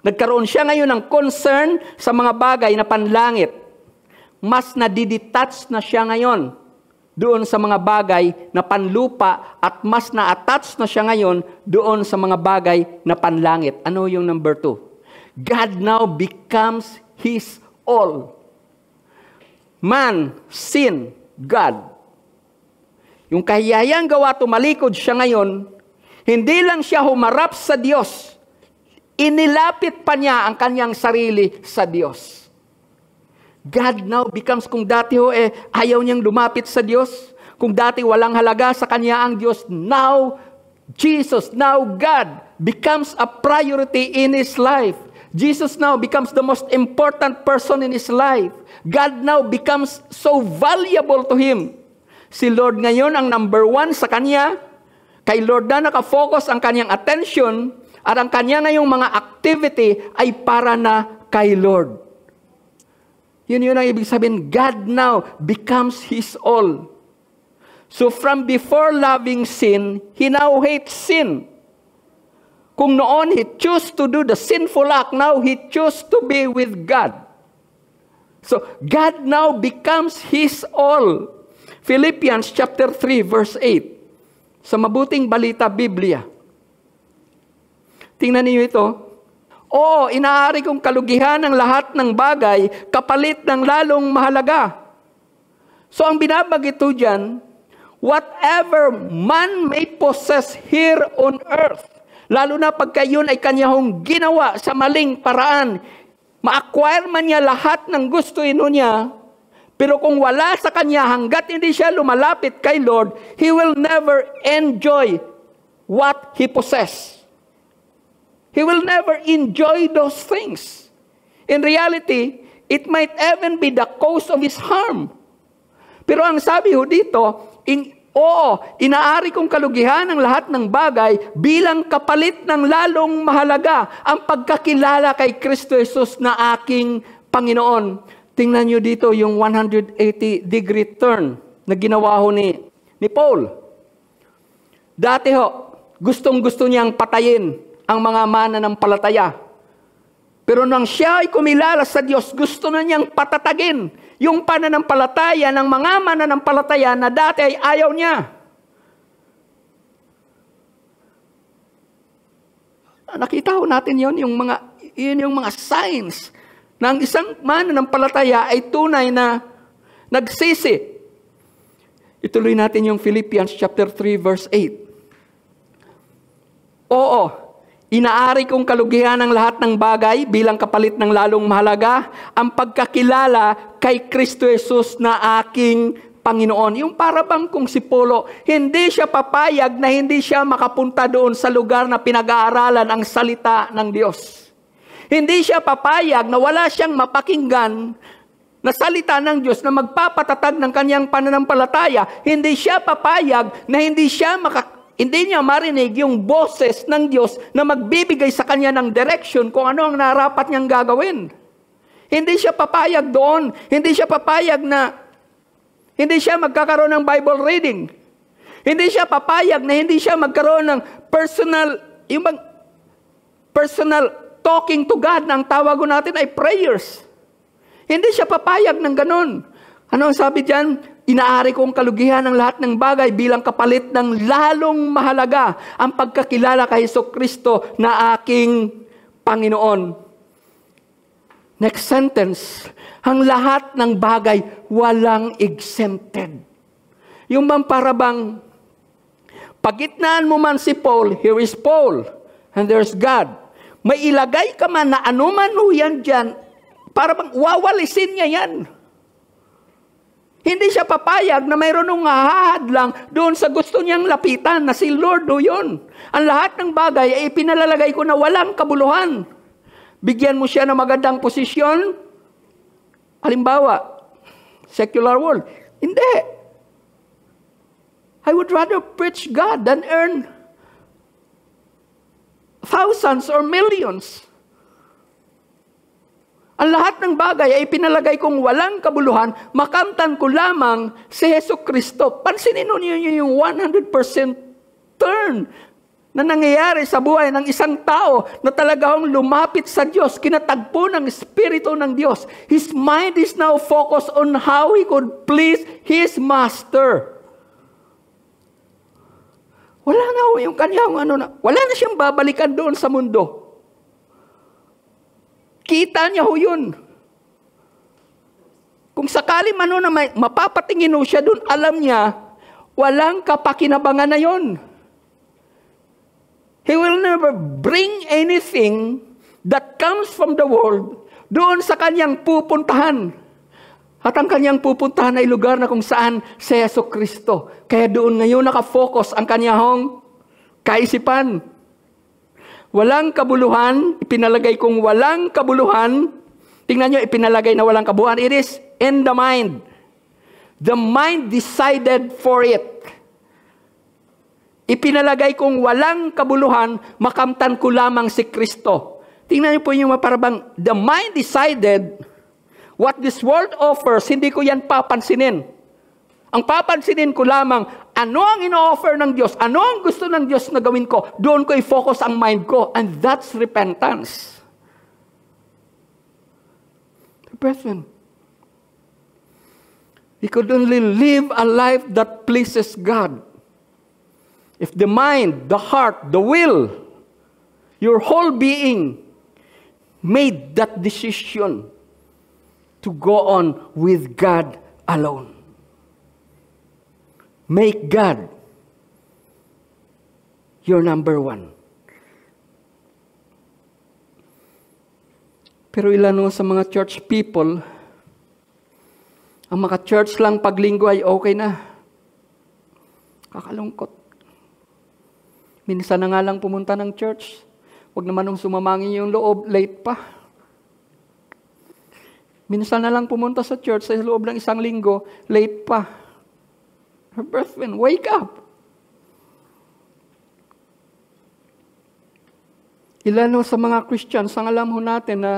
Nagkaroon siya ngayon ng concern sa mga bagay na panlangit. Mas nadidetach na siya ngayon doon sa mga bagay na panlupa at mas na-attach na siya ngayon doon sa mga bagay na panlangit. Ano yung number two? God now becomes His all. Man, sin, God. Yung kahiyahiyang gawa, tumalikod siya ngayon, hindi lang siya humarap sa Diyos, Inilapit pa niya ang kanyang sarili sa Diyos. God now becomes, kung dati ho eh, ayaw niyang lumapit sa Diyos, kung dati walang halaga sa kanya ang Diyos, now Jesus, now God becomes a priority in his life. Jesus now becomes the most important person in his life. God now becomes so valuable to him. Si Lord ngayon ang number one sa kanya. Kay Lord na nakafocus ang kanyang attention at ang kanya na yung mga activity ay para na kay Lord. Yun yun ang ibig sabihin, God now becomes His all. So from before loving sin, He now hates sin. Kung noon He chose to do the sinful act, now He chose to be with God. So God now becomes His all. Philippians chapter 3 verse 8. Sa mabuting balita Biblia, Tingnan niyo ito. Oo, inaari kong kalugihan ng lahat ng bagay, kapalit ng lalong mahalaga. So ang binabagit ito dyan, whatever man may possess here on earth, lalo na pagka yun ay kanyahong ginawa sa maling paraan, ma-acquire man niya lahat ng gusto ino niya, pero kung wala sa kanya hanggat hindi siya lumalapit kay Lord, he will never enjoy what he possesses. He will never enjoy those things. In reality, it might even be the cause of his harm. Pero ang sabi ho dito, in, oo, inaari kong kalugihan ang lahat ng bagay bilang kapalit ng lalong mahalaga ang pagkakilala kay Kristo Jesus na aking Panginoon. Tingnan nyo dito yung 180 degree turn na ginawa ho ni, ni Paul. Dati ho, gustong gusto niyang patayin ang mga mananampalataya. Pero nang siya ay kumilala sa Diyos, gusto na niyang patatagin yung pananampalataya ng mga mananampalataya na dati ay ayaw niya. Nakita ho natin yon yung mga, yun yung mga signs ng isang mananampalataya ay tunay na nagsisi. Ituloy natin yung Philippians chapter 3 verse 8. Oo, Inaari kong kalugihan ang lahat ng bagay bilang kapalit ng lalong mahalaga ang pagkakilala kay Kristo Jesus na aking Panginoon. Yung parabang kung si Polo, hindi siya papayag na hindi siya makapunta doon sa lugar na pinag-aaralan ang salita ng Diyos. Hindi siya papayag na wala siyang mapakinggan na salita ng Diyos na magpapatatag ng kanyang pananampalataya. Hindi siya papayag na hindi siya makakunta hindi niya marinig yung boses ng Diyos na magbibigay sa kanya ng direction kung ano ang narapat niyang gagawin. Hindi siya papayag doon. Hindi siya papayag na hindi siya magkakaroon ng Bible reading. Hindi siya papayag na hindi siya magkaroon ng personal, yung bang, personal talking to God na ang tawag natin ay prayers. Hindi siya papayag ng ganun. Ano ang sabi diyan? Inaari ko ang kalugihan ng lahat ng bagay bilang kapalit ng lalong mahalaga ang pagkakilala kay Heso Kristo na aking Panginoon. Next sentence, ang lahat ng bagay walang exempted. Yung bang parabang, pagitnaan mo man si Paul, here is Paul, and there's God. May ilagay ka man na anuman ho yan dyan, parabang wawalisin niya yan. Hindi siya papayag na mayroon nung hahadlang doon sa gusto niyang lapitan na si Lord o yun. Ang lahat ng bagay ay pinalalagay ko na walang kabuluhan. Bigyan mo siya ng magandang posisyon. Halimbawa, secular world. Hindi. I would rather preach God than earn thousands or millions. Ang lahat ng bagay ay pinalagay kong walang kabuluhan, makamtan ko lamang si Heso Kristo. Pansinin ninyo yung 100% turn na nangyayari sa buhay ng isang tao na talagang lumapit sa Diyos, kinatagpo ng Espiritu ng Diyos. His mind is now focused on how he could please his master. Wala na ho yung kanyang ano na, wala na siyang babalikan doon sa mundo. Kita niya ho yun. Kung sakali man na may, mapapatingin ho siya doon, alam niya, walang kapakinabangan na yon. He will never bring anything that comes from the world doon sa kanyang pupuntahan. At ang kanyang pupuntahan ay lugar na kung saan si Yeso Kristo. Kaya doon ngayon nakafocus ang kanyang kaisipan. Walang kabuluhan, ipinalagay kong walang kabuluhan. Tingnan nyo, ipinalagay na walang kabuluhan. It is in the mind. The mind decided for it. Ipinalagay kong walang kabuluhan, makamtan ko lamang si Kristo. Tingnan niyo po yung parabang, the mind decided what this world offers, hindi ko yan papansinin. Ang papansinin ko lamang ano ang ino-offer ng Diyos? Ano ang gusto ng Diyos na gawin ko? Doon ko i-focus ang mind ko. And that's repentance. Brethren, we could only live a life that pleases God. If the mind, the heart, the will, your whole being made that decision to go on with God alone. Make God your number one. Pero ilan no sa mga church people, ang maka-church lang paglinggo ay okay na. Kakalungkot. Minsan na nga lang pumunta ng church. Huwag naman nung sumamangin yung loob, late pa. Minsan na lang pumunta sa church sa loob ng isang linggo, late pa. Her brethren, wake up. Ilan ho sa mga Christian, ang alam ho natin na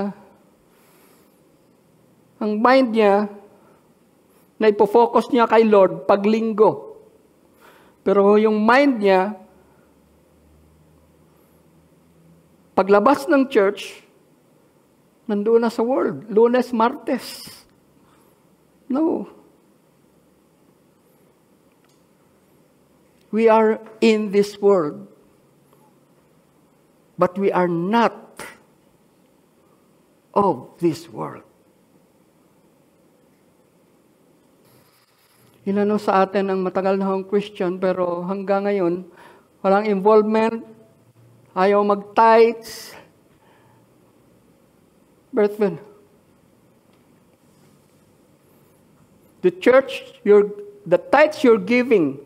ang mind niya, na ipofocus niya kay Lord pag linggo. Pero yung mind niya, paglabas ng church, nandoon na sa world. Lunes, Martes. No. We are in this world, but we are not of this world. Inano sa atin ang matagal na hong Christian, pero hanggang ngayon, walang involvement, ayaw mag-tights. Brethren, the church, your, the tithes you're giving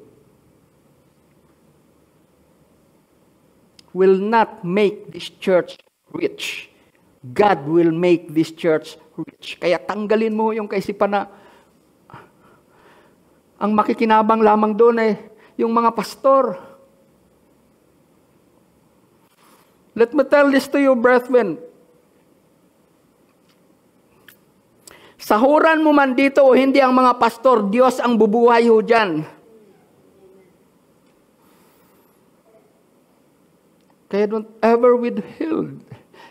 will not make this church rich. God will make this church rich. Kaya tanggalin mo yung kaisipan na ang makikinabang lamang doon ay eh, yung mga pastor. Let me tell this to you, brethren. Sahuran mo man dito o hindi ang mga pastor, Diyos ang bubuhay ho dyan. Kaya don't ever withhold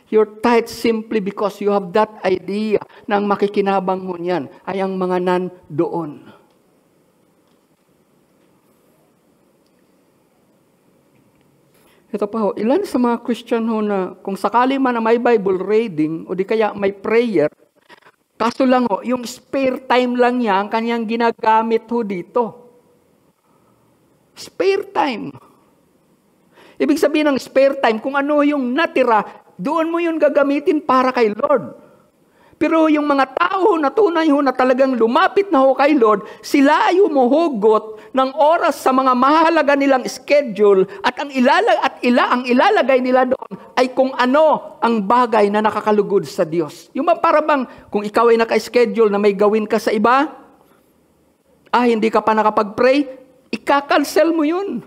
your tithe simply because you have that idea na ang makikinabang ho niyan ay ang mga nan doon. Ito pa ho, ilan sa mga Christian ho na kung sakali man na may Bible reading o di kaya may prayer, kaso lang ho, yung spare time lang niya ang kanyang ginagamit ho dito. Spare time. Ibig sabihin ng spare time, kung ano yung natira, doon mo yun gagamitin para kay Lord. Pero yung mga tao na tunay ho na talagang lumapit na ho kay Lord, sila ay humuhugot ng oras sa mga mahalaga nilang schedule at ang ilalag at ila ang ilalagay nila doon ay kung ano ang bagay na nakakalugod sa Diyos. Yung bang para bang kung ikaw ay naka-schedule na may gawin ka sa iba, ah hindi ka pa nakapag-pray, ikakancel mo yun.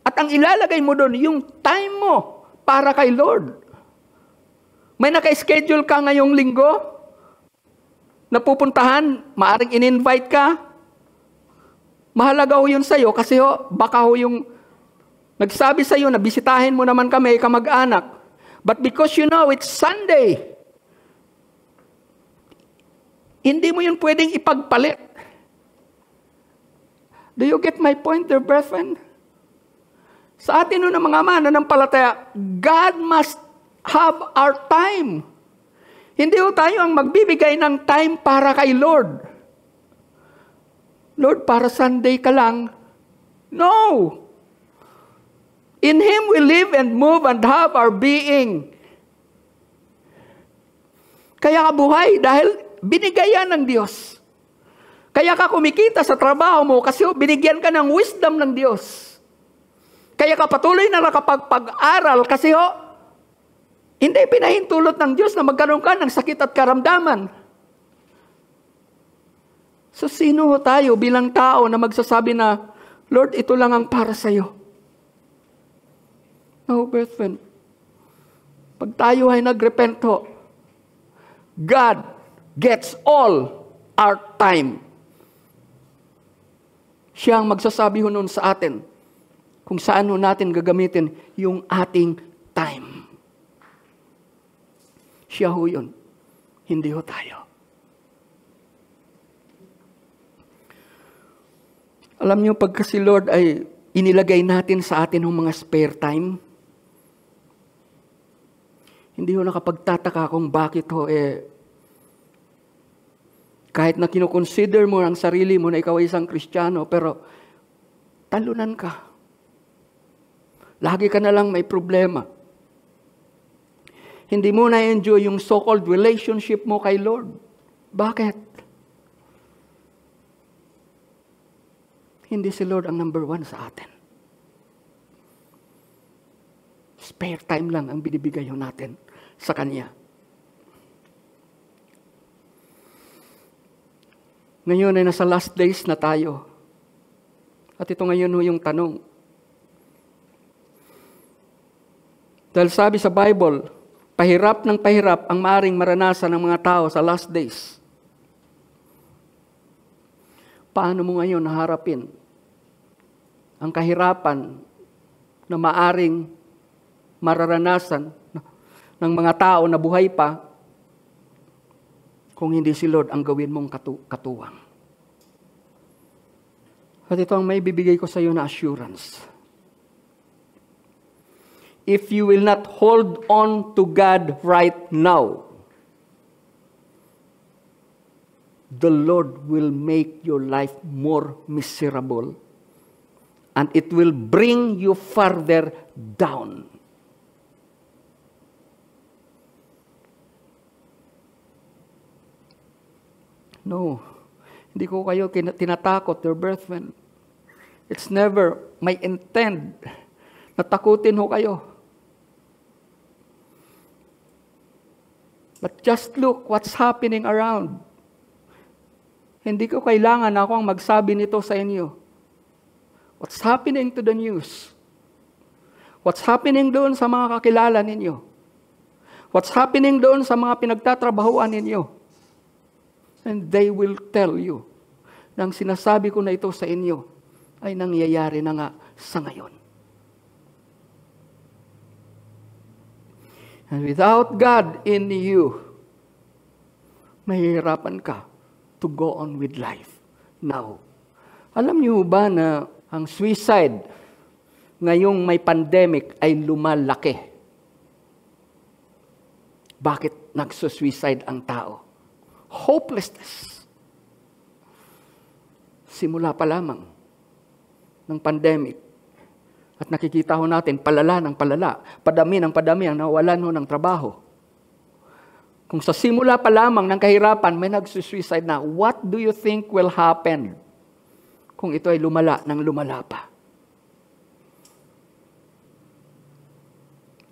At ang ilalagay mo doon, yung time mo para kay Lord. May naka-schedule ka ngayong linggo? Napupuntahan? Maaring in-invite ka? Mahalaga ho yun sa'yo kasi ho, baka ho yung nagsabi sa'yo na bisitahin mo naman kami, kamag-anak. But because you know it's Sunday, hindi mo yun pwedeng ipagpalit. Do you get my point there, brethren? Sa atin nun ang mga mana ng palataya, God must have our time. Hindi ho tayo ang magbibigay ng time para kay Lord. Lord, para Sunday ka lang. No! In Him we live and move and have our being. Kaya ka buhay dahil binigayan ng Diyos. Kaya ka kumikita sa trabaho mo kasi binigyan ka ng wisdom ng Diyos. Kaya ka patuloy na nakapagpag-aral kasi ho, hindi pinahintulot ng Diyos na magkaroon ka ng sakit at karamdaman. So sino tayo bilang tao na magsasabi na, Lord, ito lang ang para sa iyo. No, brethren. Pag tayo ay nagrepent ho, God gets all our time. Siya ang magsasabi ho noon sa atin, kung saan ho natin gagamitin yung ating time. Siya ho yun. Hindi ho tayo. Alam niyo, pagka si Lord ay inilagay natin sa atin ng mga spare time, hindi ho nakapagtataka kung bakit ho eh, kahit na kinoconsider mo ang sarili mo na ikaw ay isang kristyano, pero talunan ka. Lagi ka na lang may problema. Hindi mo na-enjoy yung so-called relationship mo kay Lord. Bakit? Hindi si Lord ang number one sa atin. Spare time lang ang binibigay natin sa Kanya. Ngayon ay nasa last days na tayo. At ito ngayon yung tanong, Dahil sabi sa Bible, pahirap ng pahirap ang maaring maranasan ng mga tao sa last days. Paano mo ngayon naharapin ang kahirapan na maaring mararanasan ng mga tao na buhay pa kung hindi si Lord ang gawin mong katu- katuwang. At ito ang may bibigay ko sa iyo na assurance if you will not hold on to God right now. The Lord will make your life more miserable and it will bring you further down. No. Hindi ko kayo tinatakot, your brethren. It's never my intent na takutin ho kayo. But just look what's happening around. Hindi ko kailangan ako ang magsabi nito sa inyo. What's happening to the news? What's happening doon sa mga kakilala ninyo? What's happening doon sa mga pinagtatrabahuan ninyo? And they will tell you nang sinasabi ko na ito sa inyo ay nangyayari na nga sa ngayon. And without God in you, mahihirapan ka to go on with life now. Alam niyo ba na ang suicide ngayong may pandemic ay lumalaki? Bakit nagsusuicide ang tao? Hopelessness. Simula pa lamang ng pandemic, at nakikita ho natin, palala ng palala, padami ng padami ang nawalan ho ng trabaho. Kung sa simula pa lamang ng kahirapan, may nagsusuicide na, what do you think will happen kung ito ay lumala ng lumala pa?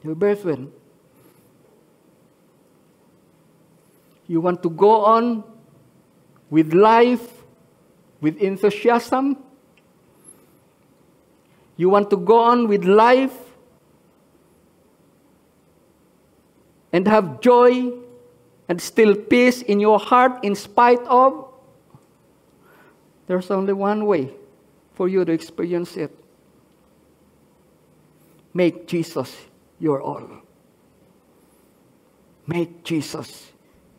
Your brethren, you want to go on with life, with enthusiasm, You want to go on with life and have joy and still peace in your heart in spite of? There's only one way for you to experience it. Make Jesus your all. Make Jesus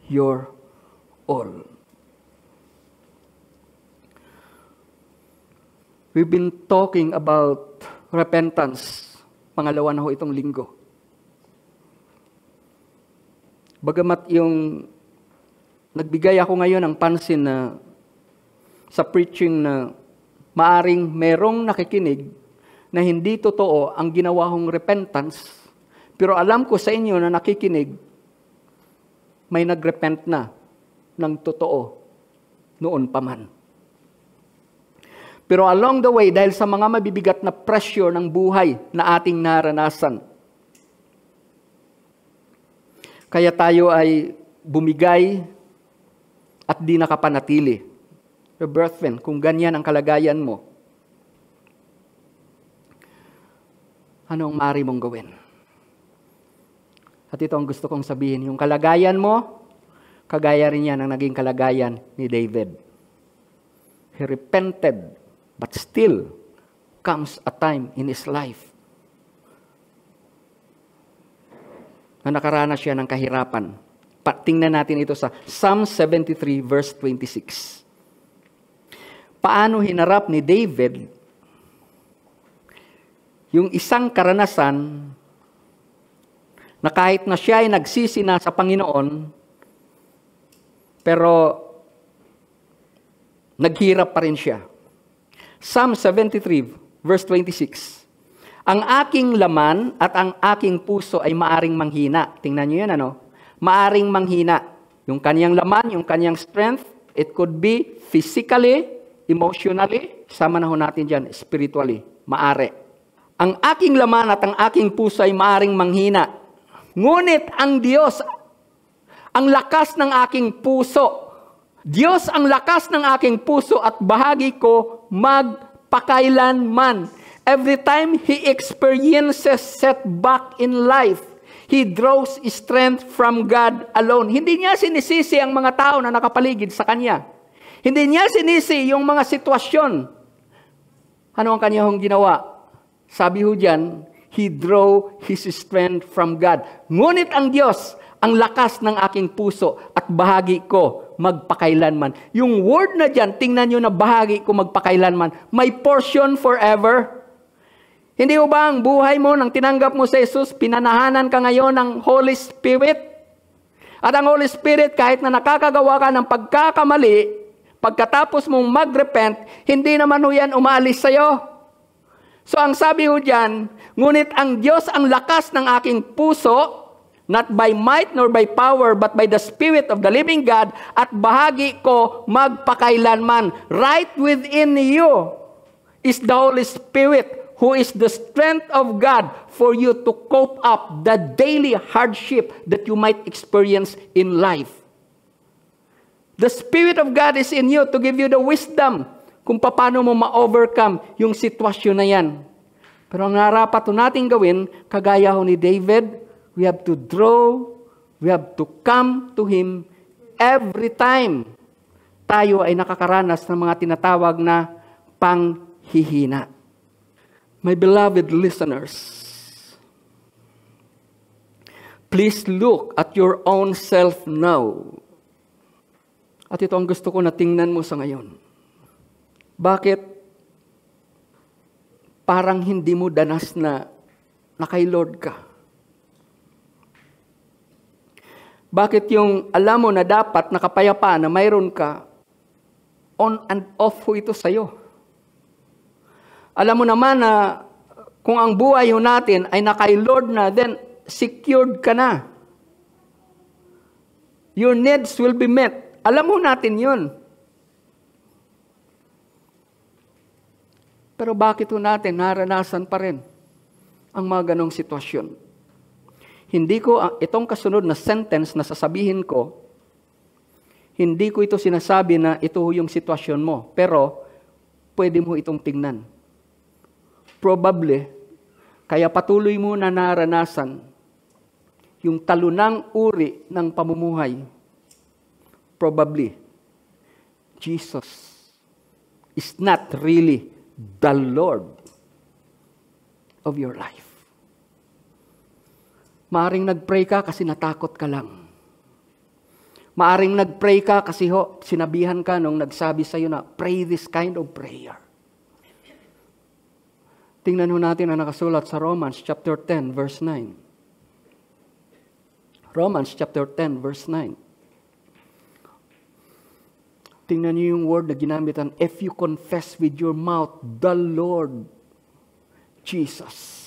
your all. We've been talking about repentance. Pangalawa na ho itong linggo. Bagamat yung nagbigay ako ngayon ng pansin na sa preaching na maaring merong nakikinig na hindi totoo ang ginawa kong repentance, pero alam ko sa inyo na nakikinig, may nagrepent na ng totoo noon pa man. Pero along the way, dahil sa mga mabibigat na pressure ng buhay na ating naranasan, kaya tayo ay bumigay at di nakapanatili. Your kung ganyan ang kalagayan mo, ano ang mari mong gawin? At ito ang gusto kong sabihin, yung kalagayan mo, kagaya rin yan ang naging kalagayan ni David. He repented But still, comes a time in his life na nakaranas siya ng kahirapan. Tingnan natin ito sa Psalm 73 verse 26. Paano hinarap ni David yung isang karanasan na kahit na siya ay nagsisi na sa Panginoon, pero naghirap pa rin siya. Psalm 73, verse 26. Ang aking laman at ang aking puso ay maaring manghina. Tingnan niyo yan, ano? Maaring manghina. Yung kaniyang laman, yung kaniyang strength, it could be physically, emotionally, sama na ho natin dyan, spiritually, maari. Ang aking laman at ang aking puso ay maaring manghina. Ngunit ang Diyos, ang lakas ng aking puso, Diyos ang lakas ng aking puso at bahagi ko magpakailanman. Every time he experiences setback in life, he draws strength from God alone. Hindi niya sinisisi ang mga tao na nakapaligid sa kanya. Hindi niya sinisi yung mga sitwasyon. Ano ang kanyang ginawa? Sabi ho dyan, he draw his strength from God. Ngunit ang Diyos, ang lakas ng aking puso at bahagi ko magpakailanman. Yung word na dyan, tingnan nyo na bahagi ko magpakailanman. May portion forever. Hindi ba ang buhay mo nang tinanggap mo si Jesus, pinanahanan ka ngayon ng Holy Spirit? At ang Holy Spirit, kahit na nakakagawa ka ng pagkakamali, pagkatapos mong magrepent, hindi naman ho yan umaalis sa'yo. So ang sabi ho dyan, ngunit ang Diyos ang lakas ng aking puso, not by might nor by power, but by the Spirit of the living God, at bahagi ko magpakailanman. Right within you is the Holy Spirit, who is the strength of God for you to cope up the daily hardship that you might experience in life. The Spirit of God is in you to give you the wisdom kung paano mo ma-overcome yung sitwasyon na yan. Pero ang narapat natin gawin, kagaya ho ni David, We have to draw, we have to come to Him every time tayo ay nakakaranas ng mga tinatawag na panghihina. My beloved listeners, please look at your own self now. At ito ang gusto ko na tingnan mo sa ngayon. Bakit parang hindi mo danas na na kay Lord ka? Bakit yung alam mo na dapat nakapayapa na mayroon ka, on and off ho ito sa'yo. Alam mo naman na kung ang buhay ho natin ay nakay Lord na, then secured ka na. Your needs will be met. Alam mo natin yun. Pero bakit ho natin naranasan pa rin ang mga ganong sitwasyon? Hindi ko, ah, itong kasunod na sentence na sasabihin ko, hindi ko ito sinasabi na ito yung sitwasyon mo, pero pwede mo itong tingnan. Probably, kaya patuloy mo na naranasan yung talunang uri ng pamumuhay. Probably, Jesus is not really the Lord of your life. Maaring nagpray ka kasi natakot ka lang. Maaring nagpray ka kasi ho, sinabihan ka nung nagsabi sa'yo na pray this kind of prayer. Tingnan ho natin ang nakasulat sa Romans chapter 10 verse 9. Romans chapter 10 verse 9. Tingnan niyo yung word na ginamit, if you confess with your mouth the Lord Jesus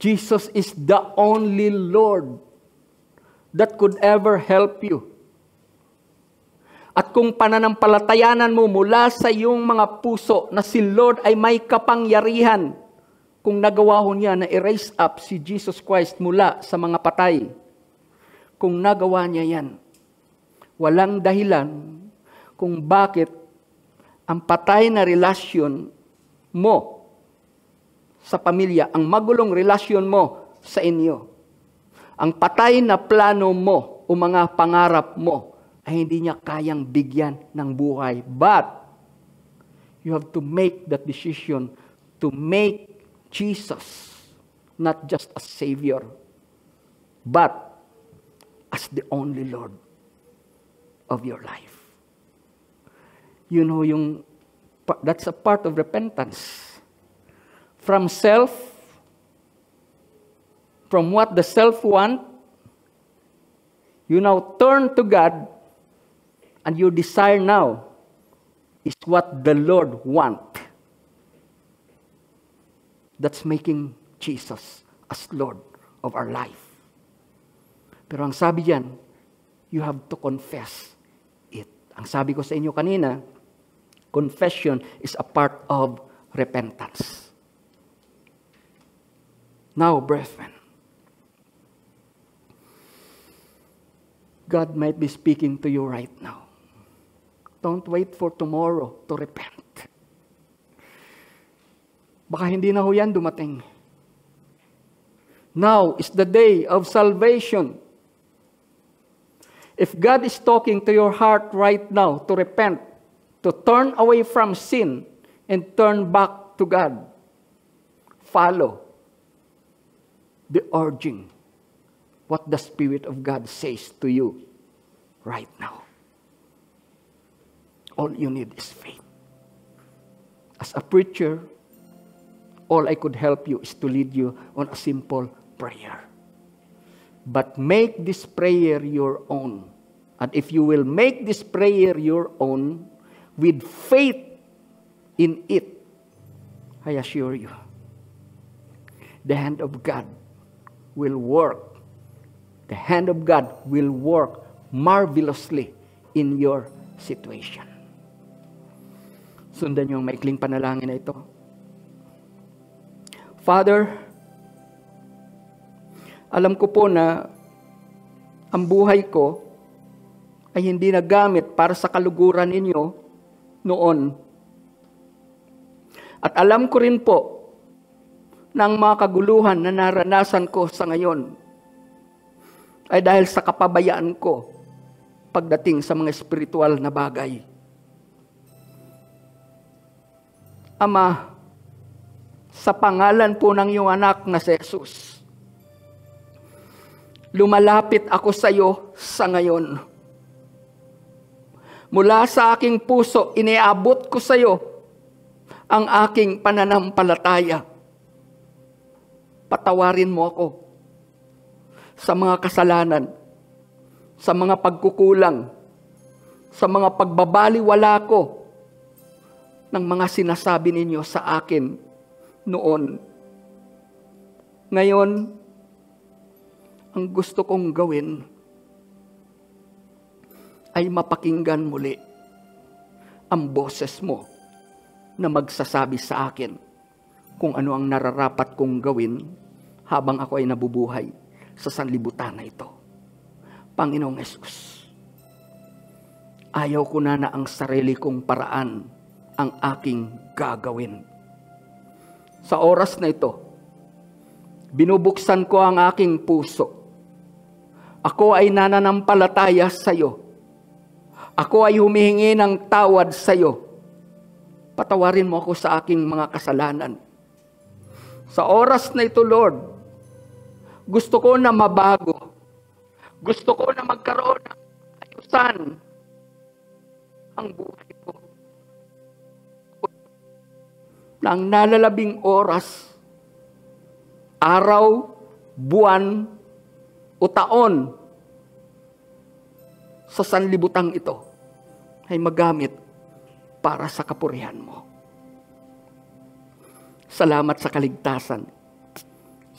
Jesus is the only Lord that could ever help you. At kung pananampalatayanan mo mula sa iyong mga puso na si Lord ay may kapangyarihan, kung nagawa ho niya na erase up si Jesus Christ mula sa mga patay, kung nagawa niya yan, walang dahilan kung bakit ang patay na relasyon mo sa pamilya, ang magulong relasyon mo sa inyo, ang patay na plano mo o mga pangarap mo ay hindi niya kayang bigyan ng buhay. But, you have to make that decision to make Jesus not just a Savior, but as the only Lord of your life. You know, yung, that's a part of repentance from self, from what the self want, you now turn to God, and your desire now is what the Lord want. That's making Jesus as Lord of our life. Pero ang sabi diyan, you have to confess it. Ang sabi ko sa inyo kanina, confession is a part of repentance. Now, brethren, God might be speaking to you right now. Don't wait for tomorrow to repent. Baka hindi na ho yan dumating. Now is the day of salvation. If God is talking to your heart right now to repent, to turn away from sin, and turn back to God, follow the urging, what the Spirit of God says to you right now. All you need is faith. As a preacher, all I could help you is to lead you on a simple prayer. But make this prayer your own. And if you will make this prayer your own with faith in it, I assure you, the hand of God will work. The hand of God will work marvelously in your situation. Sundan niyo ang maikling panalangin na ito. Father, alam ko po na ang buhay ko ay hindi nagamit para sa kaluguran ninyo noon. At alam ko rin po ng mga kaguluhan na naranasan ko sa ngayon ay dahil sa kapabayaan ko pagdating sa mga espiritual na bagay. Ama, sa pangalan po ng iyong anak na si Jesus, lumalapit ako sa iyo sa ngayon. Mula sa aking puso, iniabot ko sa iyo ang aking pananampalataya Patawarin mo ako sa mga kasalanan, sa mga pagkukulang, sa mga pagbabaliwala ko ng mga sinasabi ninyo sa akin noon. Ngayon, ang gusto kong gawin ay mapakinggan muli ang boses mo na magsasabi sa akin kung ano ang nararapat kong gawin habang ako ay nabubuhay sa sanlibutan na ito. Panginoong Yesus, ayaw ko na na ang sarili kong paraan ang aking gagawin. Sa oras na ito, binubuksan ko ang aking puso. Ako ay nananampalataya sa iyo. Ako ay humihingi ng tawad sa iyo. Patawarin mo ako sa aking mga kasalanan. Sa oras na ito, Lord, gusto ko na mabago. Gusto ko na magkaroon ng ayusan ang buhay ko. Nang nalalabing oras, araw, buwan, o taon sa sanlibutang ito ay magamit para sa kapurihan mo. Salamat sa kaligtasan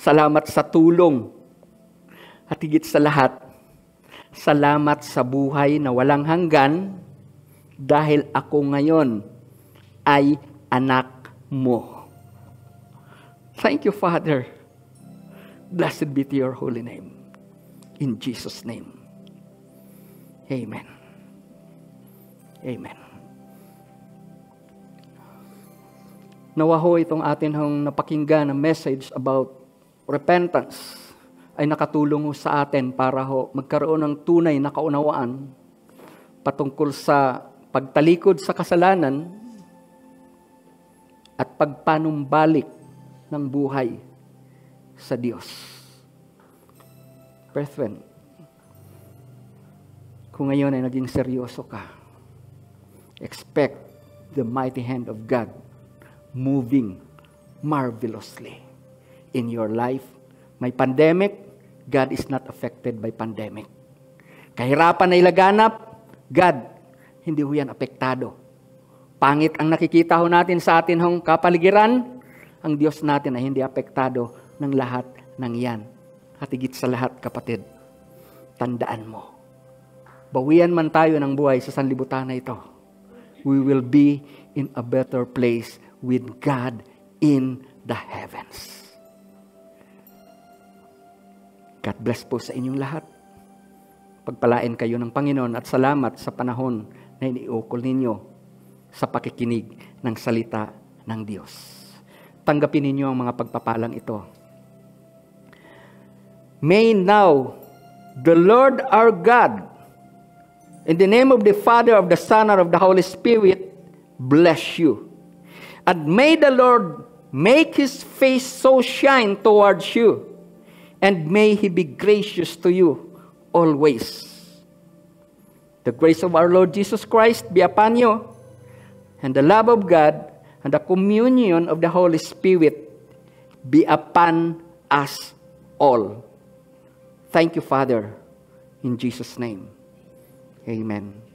Salamat sa tulong. At higit sa lahat, salamat sa buhay na walang hanggan dahil ako ngayon ay anak mo. Thank you, Father. Blessed be to your holy name. In Jesus' name. Amen. Amen. Nawa ho itong atin hong napakinggan na message about repentance ay nakatulong sa atin para ho magkaroon ng tunay na kaunawaan patungkol sa pagtalikod sa kasalanan at pagpanumbalik ng buhay sa Diyos. Brethren, kung ngayon ay naging seryoso ka, expect the mighty hand of God moving marvelously in your life. May pandemic, God is not affected by pandemic. Kahirapan na ilaganap, God, hindi ho yan apektado. Pangit ang nakikita ho natin sa atin hong kapaligiran, ang Diyos natin ay hindi apektado ng lahat ng yan. At higit sa lahat, kapatid, tandaan mo, bawian man tayo ng buhay sa sanlibutan na ito, we will be in a better place with God in the heavens. God bless po sa inyong lahat. Pagpalain kayo ng Panginoon at salamat sa panahon na iniukol ninyo sa pakikinig ng salita ng Diyos. Tanggapin ninyo ang mga pagpapalang ito. May now the Lord our God in the name of the Father, of the Son, and of the Holy Spirit bless you. And may the Lord make His face so shine towards you and may He be gracious to you always. The grace of our Lord Jesus Christ be upon you, and the love of God and the communion of the Holy Spirit be upon us all. Thank you, Father, in Jesus' name. Amen.